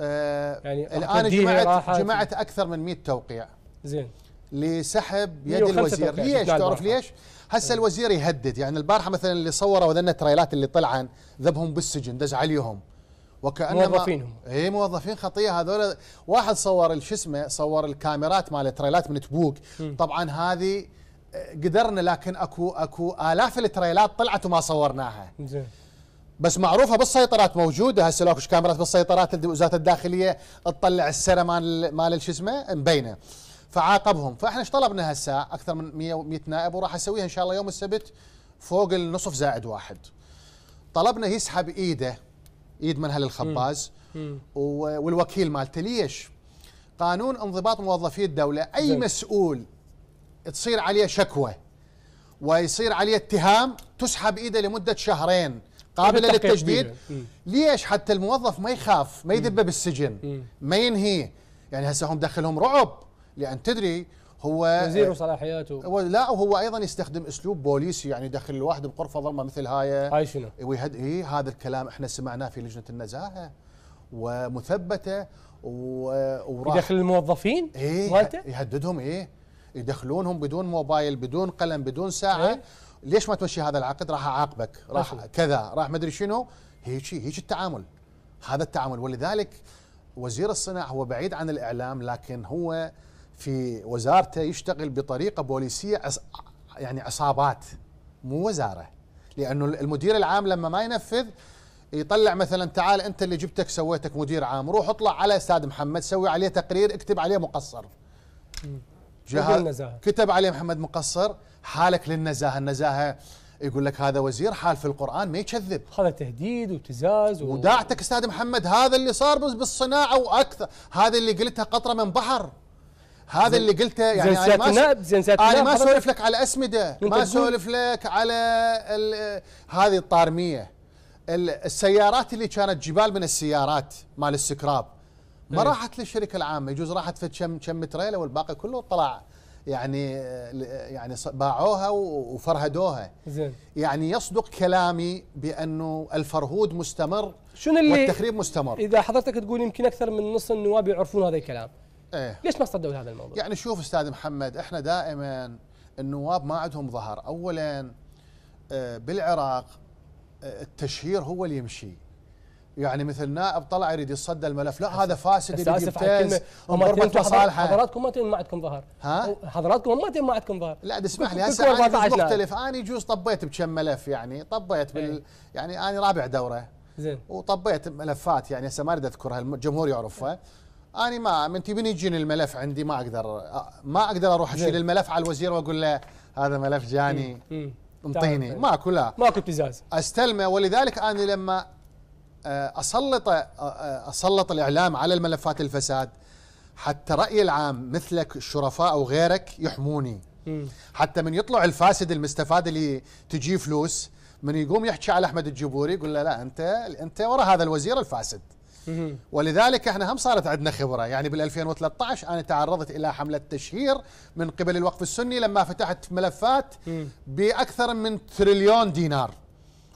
آه، يعني الان جمعت جمعت اكثر من 100 توقيع زين لسحب يد الوزير ليش تعرف ليش؟ هسه إيه. الوزير يهدد يعني البارحه مثلا اللي صوروا ذن التريلات اللي طلعن ذبهم بالسجن دز عليهم وكانما موظفينهم اي موظفين خطيه هذول واحد صور شو اسمه صور الكاميرات مال التريلات من تبوك طبعا هذه آه، قدرنا لكن اكو اكو الاف التريلات طلعت وما صورناها زين بس معروفه بالسيطرات موجوده هسه لو كاميرات بالسيطرات وزاره الداخليه تطلع السنه مال مال شو اسمه مبينه فعاقبهم فاحنا ايش طلبنا هسه اكثر من 100 100 نائب وراح اسويها ان شاء الله يوم السبت فوق النصف زائد واحد طلبنا يسحب ايده ايد من الخباز والوكيل مالته ليش؟ قانون انضباط موظفي الدوله اي مسؤول تصير عليه شكوى ويصير عليه اتهام تسحب ايده لمده شهرين قابله للتجديد ليش حتى الموظف ما يخاف ما يدبه بالسجن ما ينهيه يعني هسه هم دخلهم رعب لان تدري هو وزير صلاحياته لا وهو ايضا يستخدم اسلوب بوليسي يعني دخل الواحد بغرفه ظلمه مثل هاي هاي شنو؟ إيه،, إيه هذا الكلام احنا سمعناه في لجنه النزاهه ومثبته وراح يدخل الموظفين؟ ايه مالته؟ يهددهم ايه يدخلونهم بدون موبايل بدون قلم بدون ساعه إيه؟ ليش ما تمشي هذا العقد راح اعاقبك راح كذا راح ما ادري شنو هيك هيك التعامل هذا التعامل ولذلك وزير الصناعه هو بعيد عن الاعلام لكن هو في وزارته يشتغل بطريقه بوليسيه يعني عصابات مو وزاره لانه المدير العام لما ما ينفذ يطلع مثلا تعال انت اللي جبتك سويتك مدير عام روح اطلع على استاذ محمد سوي عليه تقرير اكتب عليه مقصر جهاز كتب عليه محمد مقصر حالك للنزاهه النزاهه يقول لك هذا وزير حال في القران ما يكذب هذا تهديد وابتزاز و... وداعتك استاذ محمد هذا اللي صار بالصناعه واكثر هذا اللي قلتها قطره من بحر هذا زي... اللي قلته يعني انا ما انا ما اسولف لك على اسمده ما اسولف لك على ال... هذه الطارميه السيارات اللي كانت جبال من السيارات مال السكراب ما إيه. راحت للشركه العامه يجوز راحت في كم كم تريلا والباقي كله طلع يعني يعني باعوها وفرهدوها زين يعني يصدق كلامي بانه الفرهود مستمر شنو اللي والتخريب مستمر اذا حضرتك تقول يمكن اكثر من نص النواب يعرفون هذا الكلام ايه ليش ما صدوا هذا الموضوع؟ يعني شوف استاذ محمد احنا دائما النواب ما عندهم ظهر اولا آه، بالعراق آه، التشهير هو اللي يمشي يعني مثل نائب طلع يريد يتصدى الملف لا هذا فاسد يريد يبتز انضربت مصالحه حضراتكم ما تم ما عندكم ظهر ها حضراتكم ما تم ما عندكم ظهر لا اسمح لي هسه انا مختلف انا يجوز طبيت بكم ملف يعني طبيت بال إيه. يعني انا رابع دوره زين وطبيت ملفات يعني هسه ما اريد اذكرها الجمهور يعرفها أنا ما من تبيني يجيني الملف عندي ما أقدر ما أقدر أروح أشيل الملف على الوزير وأقول له هذا ملف جاني انطيني إيه. إيه. ماكو لا ماكو ابتزاز استلمه ولذلك أنا لما آه، اسلط آه، آه، اسلط الاعلام على الملفات الفساد حتى راي العام مثلك الشرفاء او غيرك يحموني حتى من يطلع الفاسد المستفاد اللي تجيه فلوس من يقوم يحكي على احمد الجبوري يقول له لا انت انت ورا هذا الوزير الفاسد ولذلك احنا هم صارت عندنا خبره يعني بال 2013 انا تعرضت الى حمله تشهير من قبل الوقف السني لما فتحت ملفات باكثر من تريليون دينار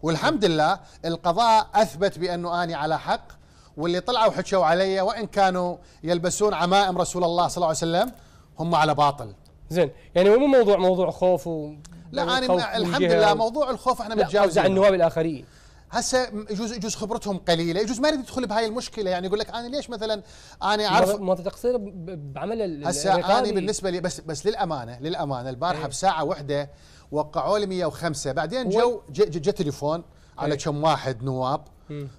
والحمد لله القضاء اثبت بانه اني على حق واللي طلعوا حكوا علي وان كانوا يلبسون عمائم رسول الله صلى الله عليه وسلم هم على باطل زين يعني مو موضوع موضوع خوف و لا انا الحمد لله موضوع الخوف احنا متجاوزين عن النواب الاخرين هسه يجوز يجوز خبرتهم قليله يجوز ما يريد يدخل بهاي المشكله يعني يقول لك انا ليش مثلا انا اعرف ما تقصير بعمل هسه انا بالنسبه لي بس بس للامانه للامانه البارحه ايه بساعه واحده وقعوا لي 105 بعدين جو جا تليفون على إيه. كم واحد نواب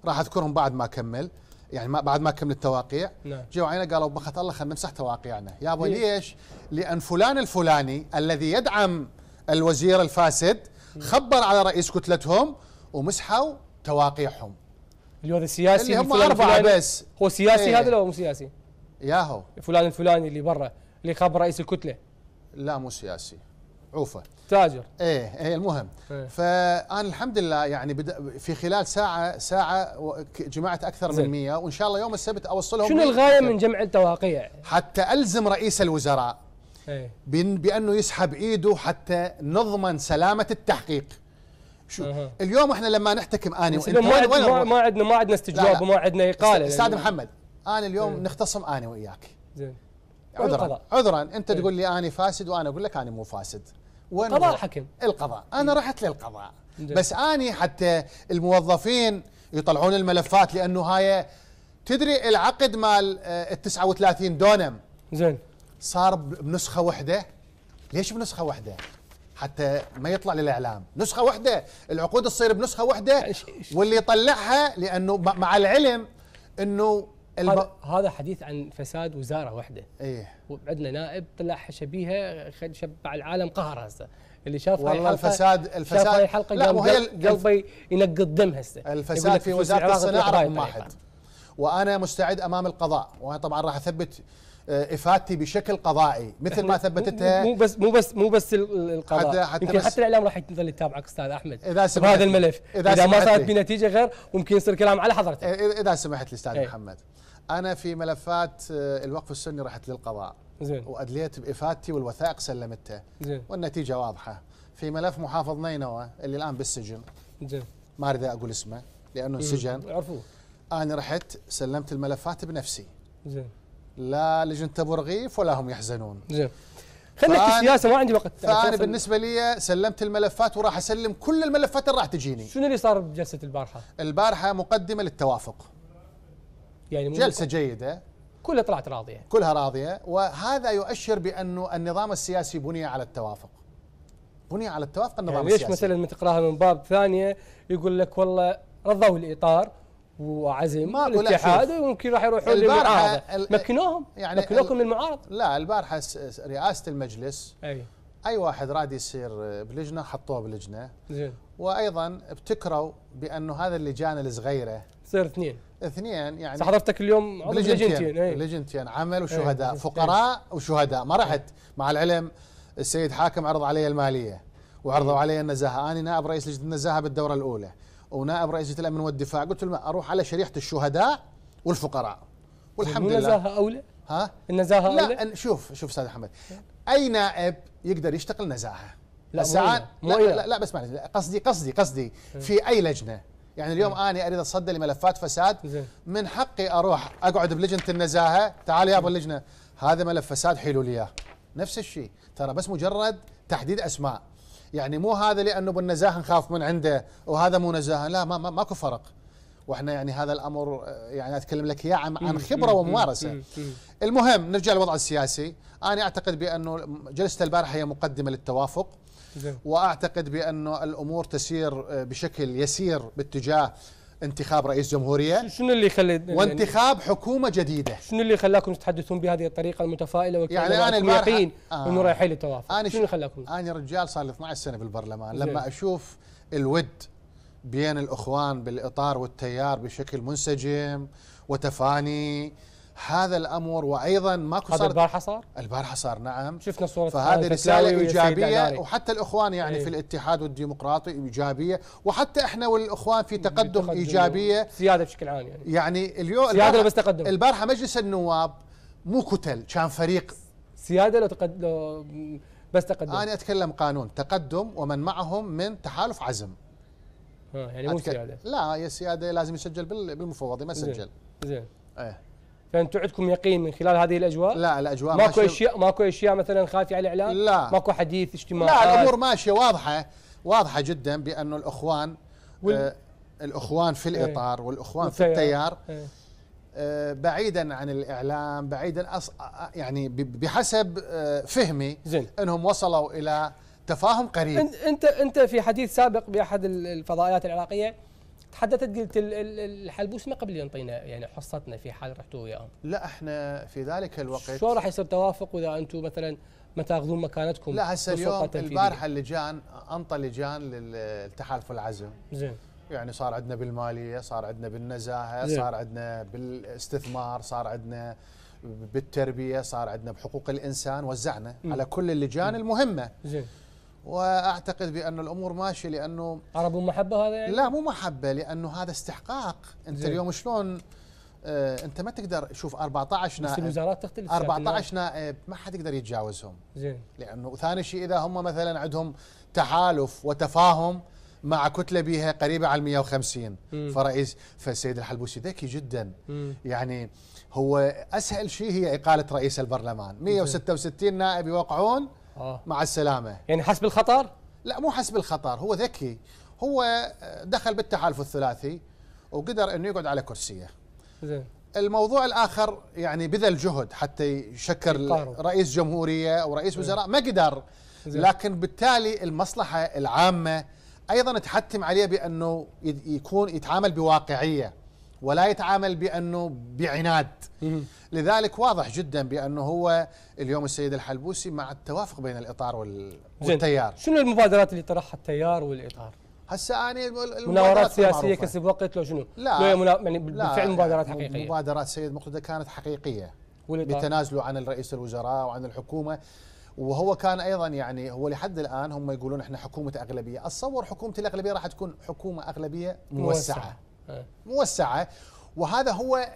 راح اذكرهم بعد ما اكمل يعني ما بعد ما كمل التواقيع نعم. جو عينه قالوا بخت الله خلينا نمسح تواقيعنا يا ابو إيه. ليش لان فلان الفلاني الذي يدعم الوزير الفاسد خبر على رئيس كتلتهم ومسحوا تواقيعهم اللي هذا السياسي اللي هم اربعه بس هو سياسي ايه. هذا لو مو سياسي؟ ياهو فلان الفلاني اللي برا اللي خاب رئيس الكتله لا مو سياسي عوفه تاجر ايه ايه المهم إيه. فانا الحمد لله يعني بدأ في خلال ساعه ساعه جمعت اكثر من 100 وان شاء الله يوم السبت اوصلهم شنو الغايه من جمع التواقيع؟ حتى الزم رئيس الوزراء إيه. بانه يسحب ايده حتى نضمن سلامه التحقيق شو أه. اليوم احنا لما نحتكم اني وانت ما عندنا ما, عندنا ما عندنا استجواب وما عندنا اقاله استاذ محمد انا اليوم أه. نختصم اني وياك زين عذرا عذرا انت إيه. تقول لي اني فاسد وانا اقول لك اني مو فاسد وين قضاء حكم القضاء انا إيه. رحت للقضاء زين. بس اني حتى الموظفين يطلعون الملفات لانه هاي تدري العقد مال آه، ال 39 دونم زين صار بنسخه واحده ليش بنسخه واحده حتى ما يطلع للاعلام نسخه واحده العقود تصير بنسخه واحده واللي يطلعها لانه مع العلم انه الب... هذا حديث عن فساد وزاره واحده ايه وعندنا نائب طلع شبيهه شبع العالم قهر هسه اللي شاف والله هاي الفساد الفساد شاف هاي الحلقه لا وهي قلبي ينقض دم هسه الفساد في وزاره الصناعه رقم طيب. واحد وانا مستعد امام القضاء وانا طبعا راح اثبت آه، افادتي بشكل قضائي مثل ما ثبتتها مو بس مو بس مو بس القضاء حتى حتى يمكن حتى الاعلام راح تظل يتابعك استاذ احمد إذا سمحت بهذا الملف اذا, إذا ما صارت بنتيجه غير ممكن يصير كلام على حضرتك اذا سمحت لي استاذ محمد انا في ملفات آه، الوقف السني رحت للقضاء زين وادليت بافادتي والوثائق سلمتها زين والنتيجه واضحه في ملف محافظ نينوى اللي الان بالسجن زين ما اريد اقول اسمه لانه انسجن عرفوه انا رحت سلمت الملفات بنفسي زين لا لجنه ابو رغيف ولا هم يحزنون زين خليك في السياسه ما عندي وقت فانا بالنسبه لي سلمت الملفات وراح اسلم كل الملفات اللي راح تجيني شنو اللي صار بجلسه البارحه؟ البارحه مقدمه للتوافق يعني جلسه جيده كلها طلعت راضيه كلها راضيه وهذا يؤشر بانه النظام السياسي بني على التوافق بني على التوافق النظام يعني ليش السياسي ليش مثلا تقراها من باب ثانيه يقول لك والله رضوا الاطار وعزم الاتحاد ويمكن راح يروحون للمعارضه مكنوهم يعني مكنوكم من المعارض لا البارحه رئاسه المجلس اي اي واحد راد يصير بلجنه حطوه بلجنه زين وايضا ابتكروا بانه هذا اللجان الصغيره تصير اثنين اثنين يعني صح حضرتك اليوم عضو لجنتين لجنتين عمل وشهداء ايه فقراء ايه وشهداء ما رحت مع العلم السيد حاكم عرض علي الماليه وعرضوا علي النزاهه انا نائب رئيس لجنه النزاهه بالدوره الاولى ونائب رئيس الامن والدفاع قلت له اروح على شريحه الشهداء والفقراء والحمد لله النزاهه اولى ها النزاهه اولى لا شوف شوف استاذ احمد اي نائب يقدر يشتغل نزاهه لا لا, لا, لا, لا بس معلش قصدي قصدي قصدي في اي لجنه يعني اليوم انا اريد اتصدى لملفات فساد من حقي اروح اقعد بلجنه النزاهه تعال يا ابو اللجنه هذا ملف فساد حيلوا لي اياه نفس الشيء ترى بس مجرد تحديد اسماء يعني مو هذا لانه بالنزاهه نخاف من عنده وهذا مو نزاهه لا ما, ما ماكو فرق واحنا يعني هذا الامر آه، يعني اتكلم لك اياه عن, عن خبره وممارسه المهم نرجع للوضع السياسي انا اعتقد بانه جلسه البارحه هي مقدمه للتوافق نعم. واعتقد بانه الامور تسير آه، بشكل يسير باتجاه انتخاب رئيس جمهوريه شنو اللي خلى وانتخاب يعني حكومه جديده شنو اللي خلاكم تتحدثون بهذه الطريقه المتفائله يعني انا البارحة آه انه رايحين للتوافق انا شنو اللي خلاكم انا رجال صار لي 12 سنه بالبرلمان لما اشوف الود بين الاخوان بالاطار والتيار بشكل منسجم وتفاني هذا الامر وايضا ما قصرت هذا البارحه صار؟ البارحه صار نعم شفنا صوره فهذه آية رساله ايجابيه وحتى الاخوان يعني ايه؟ في الاتحاد والديمقراطي ايجابيه وحتى احنا والاخوان في تقدم, ايجابيه سياده بشكل عام يعني يعني اليوم سياده بس تقدم البارحه مجلس النواب مو كتل كان فريق سياده لو تقدم بس تقدم انا اتكلم قانون تقدم ومن معهم من تحالف عزم يعني مو سياده لا هي سياده لازم يسجل بالمفوضي ما سجل زين, زين. ايه فانتم عندكم يقين من خلال هذه الاجواء؟ لا الاجواء ماكو ماشية اشياء ماكو اشياء مثلا خافيه على الاعلام؟ لا ماكو حديث اجتماع لا الامور ماشيه واضحه واضحه جدا بانه الاخوان وال... آه الاخوان في إيه. الاطار ايه والاخوان في التيار ايه آه بعيدا عن الاعلام بعيدا أص... آه، آه، يعني بحسب آه فهمي زين. انهم وصلوا الى تفاهم قريب انت انت في حديث سابق باحد الفضائيات العراقيه تحدثت قلت الحلبوس ما قبل ينطينا يعني حصتنا في حال رحتوا وياهم لا احنا في ذلك الوقت شو راح يصير توافق اذا انتم مثلا ما تاخذون مكانتكم لا هسه اليوم البارحه اللجان انطى لجان للتحالف العزم زين يعني صار عندنا بالماليه صار عندنا بالنزاهه زين. صار عندنا بالاستثمار صار عندنا بالتربيه صار عندنا بحقوق الانسان وزعنا م. على كل اللجان م. المهمه زين واعتقد بان الامور ماشيه لانه عرب ومحبه هذا يعني؟ لا مو محبه لانه هذا استحقاق انت زي. اليوم شلون آه انت ما تقدر شوف 14 نائب الوزارات تختلف 14 نائب ما حد يقدر يتجاوزهم زين لانه ثاني شيء اذا هم مثلا عندهم تحالف وتفاهم مع كتله بها قريبه على 150 مم. فرئيس فالسيد الحلبوسي ذكي جدا مم. يعني هو اسهل شيء هي اقاله رئيس البرلمان 166 نائب يوقعون آه. مع السلامه يعني حسب الخطر لا مو حسب الخطر هو ذكي هو آه، دخل بالتحالف الثلاثي وقدر انه يقعد على كرسيه زين الموضوع الاخر يعني بذل جهد حتى يشكر رئيس جمهوريه او رئيس وزراء ما قدر لكن بالتالي المصلحه العامه ايضا تحتم عليه بانه يكون يتعامل بواقعيه ولا يتعامل بانه بعناد لذلك واضح جدا بانه هو اليوم السيد الحلبوسي مع التوافق بين الاطار والتيار شنو المبادرات اللي طرحها التيار والاطار هسه انا مناورات سياسيه كسب وقت لو شنو؟ لا لو يعني بالفعل مبادرات حقيقيه مبادرات سيد مقتدى كانت حقيقيه بتنازله عن الرئيس الوزراء وعن الحكومه وهو كان ايضا يعني هو لحد الان هم يقولون احنا حكومه اغلبيه، اتصور حكومه الاغلبيه راح تكون حكومه اغلبيه موسعه, موسعة. إيه. موسعه وهذا هو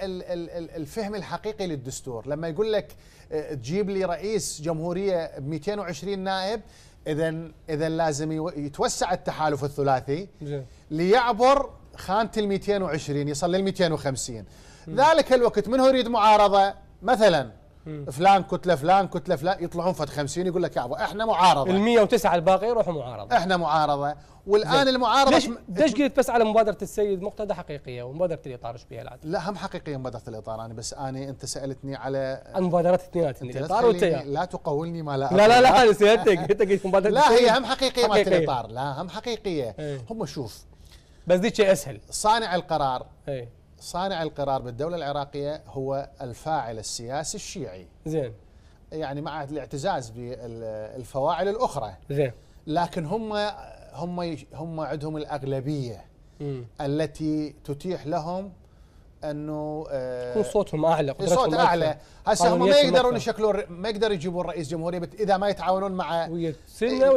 الفهم الحقيقي للدستور لما يقول لك آه، تجيب لي رئيس جمهوريه ب 220 نائب اذا اذا لازم يتوسع التحالف الثلاثي ليعبر خانه ال 220 يصل لل 250 ذلك الوقت من هو يريد معارضه مثلا فلان كتله فلان كتله فلان يطلعون فد 50 يقول لك ابو احنا معارضه ال 109 الباقي يروحوا معارضه احنا معارضه والان زي. المعارضه ليش ليش قلت بس على مبادره السيد مقتدى حقيقيه ومبادره الاطار ايش بها العاده؟ لا هم حقيقيه مبادره الاطار انا بس انا انت سالتني على المبادرات الاثنيناتين الاطار والتيار لا تقولني ما لا لا لا لا انا سالتك انت قلت مبادره لا هي هم حقيقيه مالت الاطار لا هم حقيقيه إيه. هم شوف بس ذيك اسهل صانع القرار ايه صانع القرار بالدولة العراقية هو الفاعل السياسي الشيعي زين يعني مع الاعتزاز بالفواعل الأخرى زين لكن هم هم هم عندهم الأغلبية م. التي تتيح لهم انه يكون آه، صوتهم اعلى صوت اعلى هسه هم ما يقدرون يشكلون ما يقدر يجيبون رئيس جمهوريه اذا ما يتعاونون مع إيه،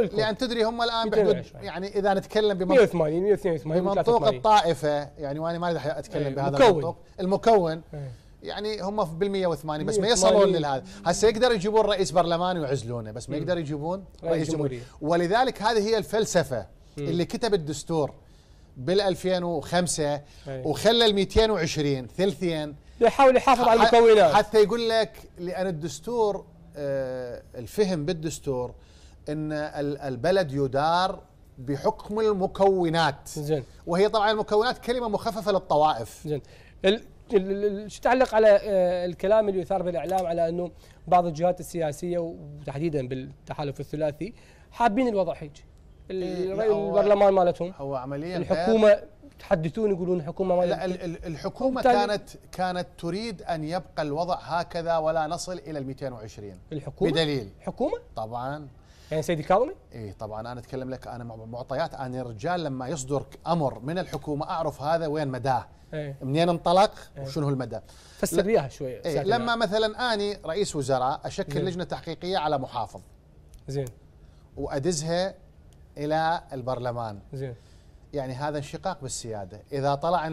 لان تدري هم الان بحدود يعني اذا نتكلم بمنطق 180 182 بمنطوق الطائفه يعني وانا ما راح اتكلم إيه، بهذا المنطوق المكون إيه. يعني هم بالمية 180 بس ما يصلون لهذا هسه يقدر يجيبون رئيس برلمان ويعزلونه بس ما يقدر يجيبون رئيس جمهوريه ولذلك هذه هي الفلسفه اللي كتب الدستور بال 2005 وخلى ال 220 ثلثين يحاول يحافظ على المكونات حتى يقول لك لان الدستور آه، الفهم بالدستور ان البلد يدار بحكم المكونات زين وهي طبعا المكونات كلمه مخففه للطوائف زين شو تعلق على آه، الكلام اللي يثار بالاعلام على انه بعض الجهات السياسيه وتحديدا بالتحالف الثلاثي حابين الوضع هيك إيه، البرلمان مالتهم هو عمليا الحكومه تحدثون يقولون الحكومه ما لا الحكومه كانت كانت تريد ان يبقى الوضع هكذا ولا نصل الى ال 220 الحكومه بدليل الحكومه طبعا يعني سيدي كاظمي؟ اي طبعا انا اتكلم لك انا معطيات انا الرجال لما يصدر امر من الحكومه اعرف هذا وين مداه أيه. منين انطلق أيه. وشنو هو المدى فسر اياها شويه أيه. لما مثلا اني رئيس وزراء اشكل زين. لجنه تحقيقيه على محافظ زين وادزها الى البرلمان زين يعني هذا انشقاق بالسياده اذا طلع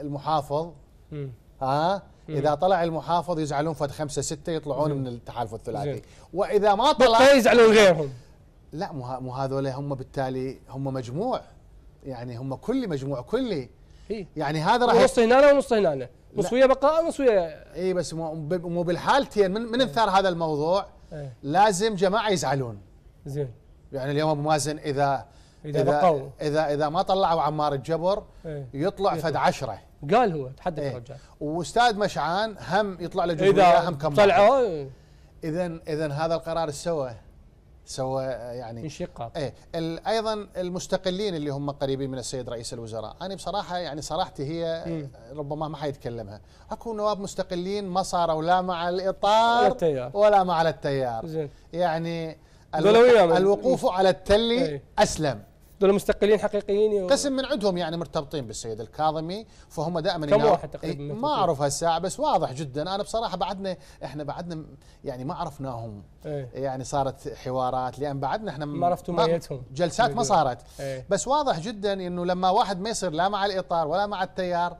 المحافظ ها ها اذا طلع المحافظ يزعلون فد خمسه سته يطلعون من التحالف الثلاثي واذا ما طلع يزعلون غيرهم لا مو مو هذول هم بالتالي هم مجموع يعني هم كلي مجموع كلي يعني هذا راح نص هنا ونص هنا نص ويا بقاء ونص ويا اي بس مو بالحالتين من من انثار هذا الموضوع لازم جماعه يزعلون زين يعني اليوم ابو مازن اذا اذا اذا بقوا. اذا, إذا ما طلعوا عمار الجبر ايه يطلع فد عشرة قال هو تحدث ايه الرجال واستاذ مشعان هم يطلع له جمهوريه هم كم طلعوا اذا إيه. اذا هذا القرار سوى سوى آه، يعني انشقاق ايه ايضا المستقلين اللي هم قريبين من السيد رئيس الوزراء انا بصراحه يعني صراحتي هي آه، ربما ما حيتكلمها اكو نواب مستقلين ما صاروا لا مع الاطار ولا, ولا مع التيار زين. يعني الوقوف, يعني. الوقوف على التلي أي. اسلم دول مستقلين حقيقيين و... قسم من عندهم يعني مرتبطين بالسيد الكاظمي فهم دائما كم واحد تقريبا ما اعرف هالساعه بس واضح جدا انا بصراحه بعدنا احنا بعدنا يعني ما عرفناهم أي. يعني صارت حوارات لان بعدنا احنا ما عرفتوا ميتهم جلسات ما صارت أي. بس واضح جدا انه لما واحد ما يصير لا مع الاطار ولا مع التيار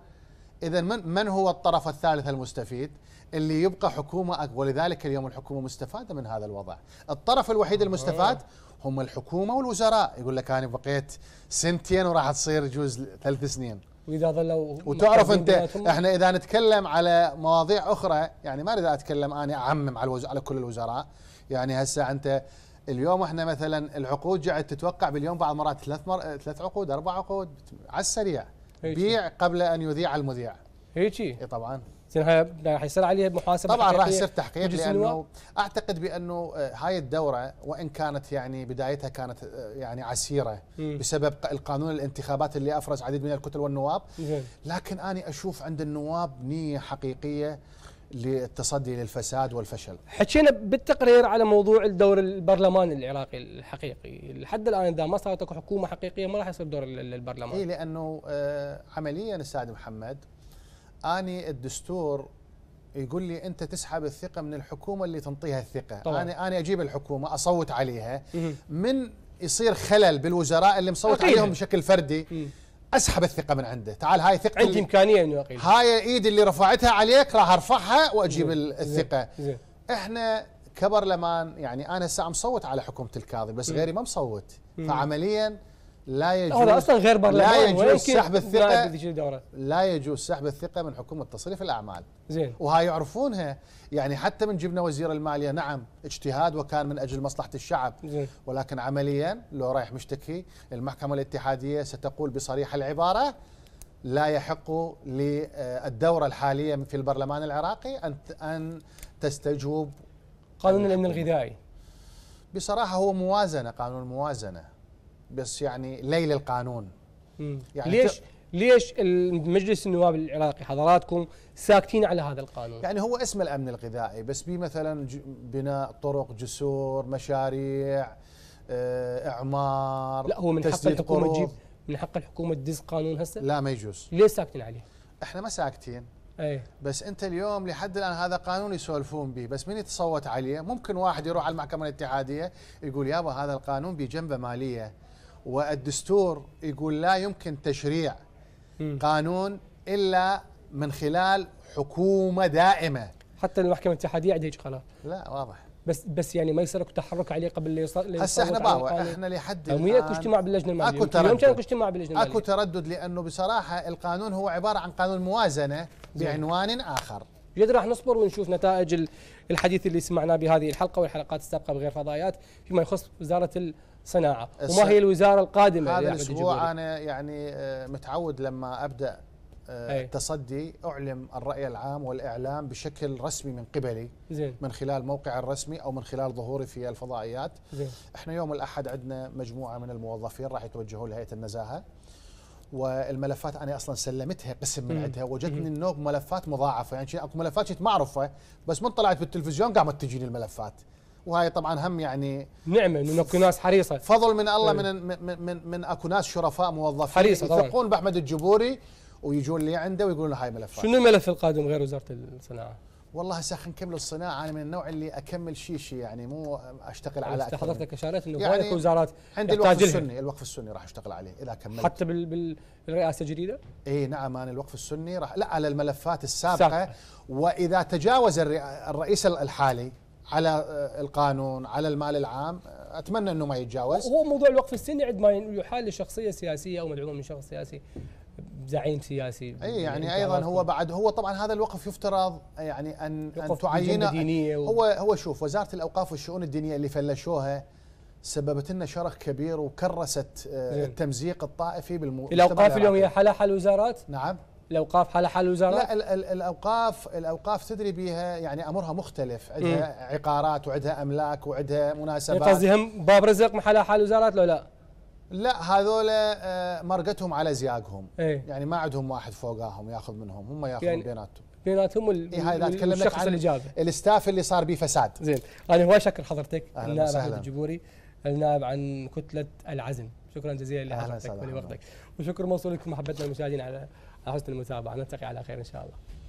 اذا من من هو الطرف الثالث المستفيد؟ اللي يبقى حكومه اقوى ولذلك اليوم الحكومه مستفاده من هذا الوضع الطرف الوحيد المستفاد هم الحكومه والوزراء يقول لك انا بقيت سنتين وراح تصير جوز ثلاث سنين واذا ظلوا وتعرف انت احنا اذا نتكلم على مواضيع اخرى يعني ما اريد اتكلم انا اعمم على على كل الوزراء يعني هسه انت اليوم احنا مثلا العقود جعت تتوقع باليوم بعض مرات ثلاث مر... ثلاث عقود اربع عقود على السريع بيع قبل ان يذيع المذيع هيجي طبعا راح يصير عليه محاسبه طبعا راح يصير تحقيق لانه اعتقد بانه آه، هاي الدوره وان كانت يعني بدايتها كانت آه، يعني عسيره مم. بسبب القانون الانتخابات اللي افرز عديد من الكتل والنواب لكن انا اشوف عند النواب نيه حقيقيه للتصدي للفساد والفشل حكينا بالتقرير على موضوع الدور البرلمان العراقي الحقيقي لحد الان اذا ما صارت حكومه حقيقيه ما راح يصير دور البرلمان اي لانه آه، عمليا السيد محمد اني الدستور يقول لي انت تسحب الثقه من الحكومه اللي تنطيها الثقه طبعا. انا انا اجيب الحكومه اصوت عليها من يصير خلل بالوزراء اللي مصوت أقيلها. عليهم بشكل فردي م. اسحب الثقه من عنده تعال هاي ثقه عندي امكانيه انه اقيل هاي ايدي اللي رفعتها عليك راح ارفعها واجيب زي. الثقه زي. احنا كبرلمان يعني انا هسه عم صوت على حكومه الكاظم بس م. غيري ما مصوت فعمليا لا يجوز هذا اصلا غير لا يجوز سحب الثقه لا يجوز سحب الثقه من حكومه تصريف الاعمال زين وهاي يعرفونها يعني حتى من جبنا وزير الماليه نعم اجتهاد وكان من اجل مصلحه الشعب زين ولكن عمليا لو رايح مشتكي المحكمه الاتحاديه ستقول بصريح العباره لا يحق للدوره الحاليه في البرلمان العراقي ان ان تستجوب قانون الامن الغذائي بصراحه هو موازنه قانون الموازنه بس يعني ليل القانون يعني ليش ليش المجلس النواب العراقي حضراتكم ساكتين على هذا القانون؟ يعني هو اسم الامن الغذائي بس بي مثلا بناء طرق جسور مشاريع آه، اعمار لا هو من حق الحكومه تجيب من حق الحكومه تدز قانون هسه؟ لا ما يجوز ليش ساكتين عليه؟ احنا ما ساكتين اي بس انت اليوم لحد الان هذا قانون يسولفون به بس من يتصوت عليه ممكن واحد يروح على المحكمه الاتحاديه يقول يابا هذا القانون بجنبه ماليه والدستور يقول لا يمكن تشريع قانون الا من خلال حكومه دائمه حتى المحكمه الاتحاديه عندها قناه لا واضح بس بس يعني ما يصير اكو تحرك عليه قبل اللي يصير هسه احنا باوع احنا لحد الان اكو اجتماع باللجنه الماليه اكو تردد كان اكو اجتماع باللجنه الماليه اكو تردد لانه بصراحه القانون هو عباره عن قانون موازنه بعنوان اخر جد راح نصبر ونشوف نتائج الحديث اللي سمعناه بهذه الحلقه والحلقات السابقه بغير فضائيات فيما يخص وزاره صناعه وما هي الوزاره القادمه هذا الاسبوع انا يعني آه، متعود لما ابدا آه، التصدي اعلم الراي العام والاعلام بشكل رسمي من قبلي زين. من خلال موقعي الرسمي او من خلال ظهوري في الفضائيات زين. احنا يوم الاحد عندنا مجموعه من الموظفين راح يتوجهون لهيئه النزاهه والملفات انا اصلا سلمتها قسم من عندها وجدتني النوب ملفات مضاعفه يعني اكو ملفات كنت ما اعرفها بس من طلعت بالتلفزيون قامت تجيني الملفات وهي طبعا هم يعني نعمه من اكو ناس حريصه فضل من الله إيه. من من من, من اكو ناس شرفاء موظفين حريصه طبعا يثقون باحمد الجبوري ويجون لي عنده ويقولون هاي ملفات شنو الملف القادم غير وزاره الصناعه؟ والله هسه خلينا نكمل الصناعه انا من النوع اللي اكمل شيء شيء يعني مو اشتغل على اكثر حضرتك اشارات انه يعني وزارات عندي الوقف السني الوقف السني راح اشتغل عليه اذا كملت حتى بال بالرئاسه الجديده؟ اي نعم انا الوقف السني راح لا على الملفات السابقه سابقة. واذا تجاوز الرئيس الحالي على آه، القانون على المال العام آه، اتمنى انه ما يتجاوز هو موضوع الوقف السني عند ما يحال لشخصيه سياسيه او مدعومه من شخص سياسي زعيم سياسي اي يعني, يعني ايضا هو بعد هو طبعا هذا الوقف يفترض آه، يعني ان ان تعينه و... هو هو شوف وزاره الاوقاف والشؤون الدينيه اللي فلشوها سببت لنا شرخ كبير وكرست إيه. التمزيق الطائفي بالمؤتمر الاوقاف اليوم هي حالها حال الوزارات؟ نعم الاوقاف حال حال الوزارات؟ لا الاوقاف الاوقاف تدري بها يعني امرها مختلف، عندها عقارات وعندها املاك وعندها مناسبات يعني قصدي هم باب رزق محل حال الوزارات لو لا؟ لا هذول آه، مرقتهم على زياقهم ايه؟ يعني ما عندهم واحد فوقاهم ياخذ منهم هم ياخذون يعني بيناتهم بيناتهم إيه هذا اتكلم لك عن الاستاف اللي صار به فساد زين انا هواي شكر حضرتك النائب احمد الجبوري النائب عن كتله العزم شكرا جزيلا لحضرتك ولوقتك وشكر موصول لكم محبتنا المشاهدين على على حسن المتابعه نلتقي على خير ان شاء الله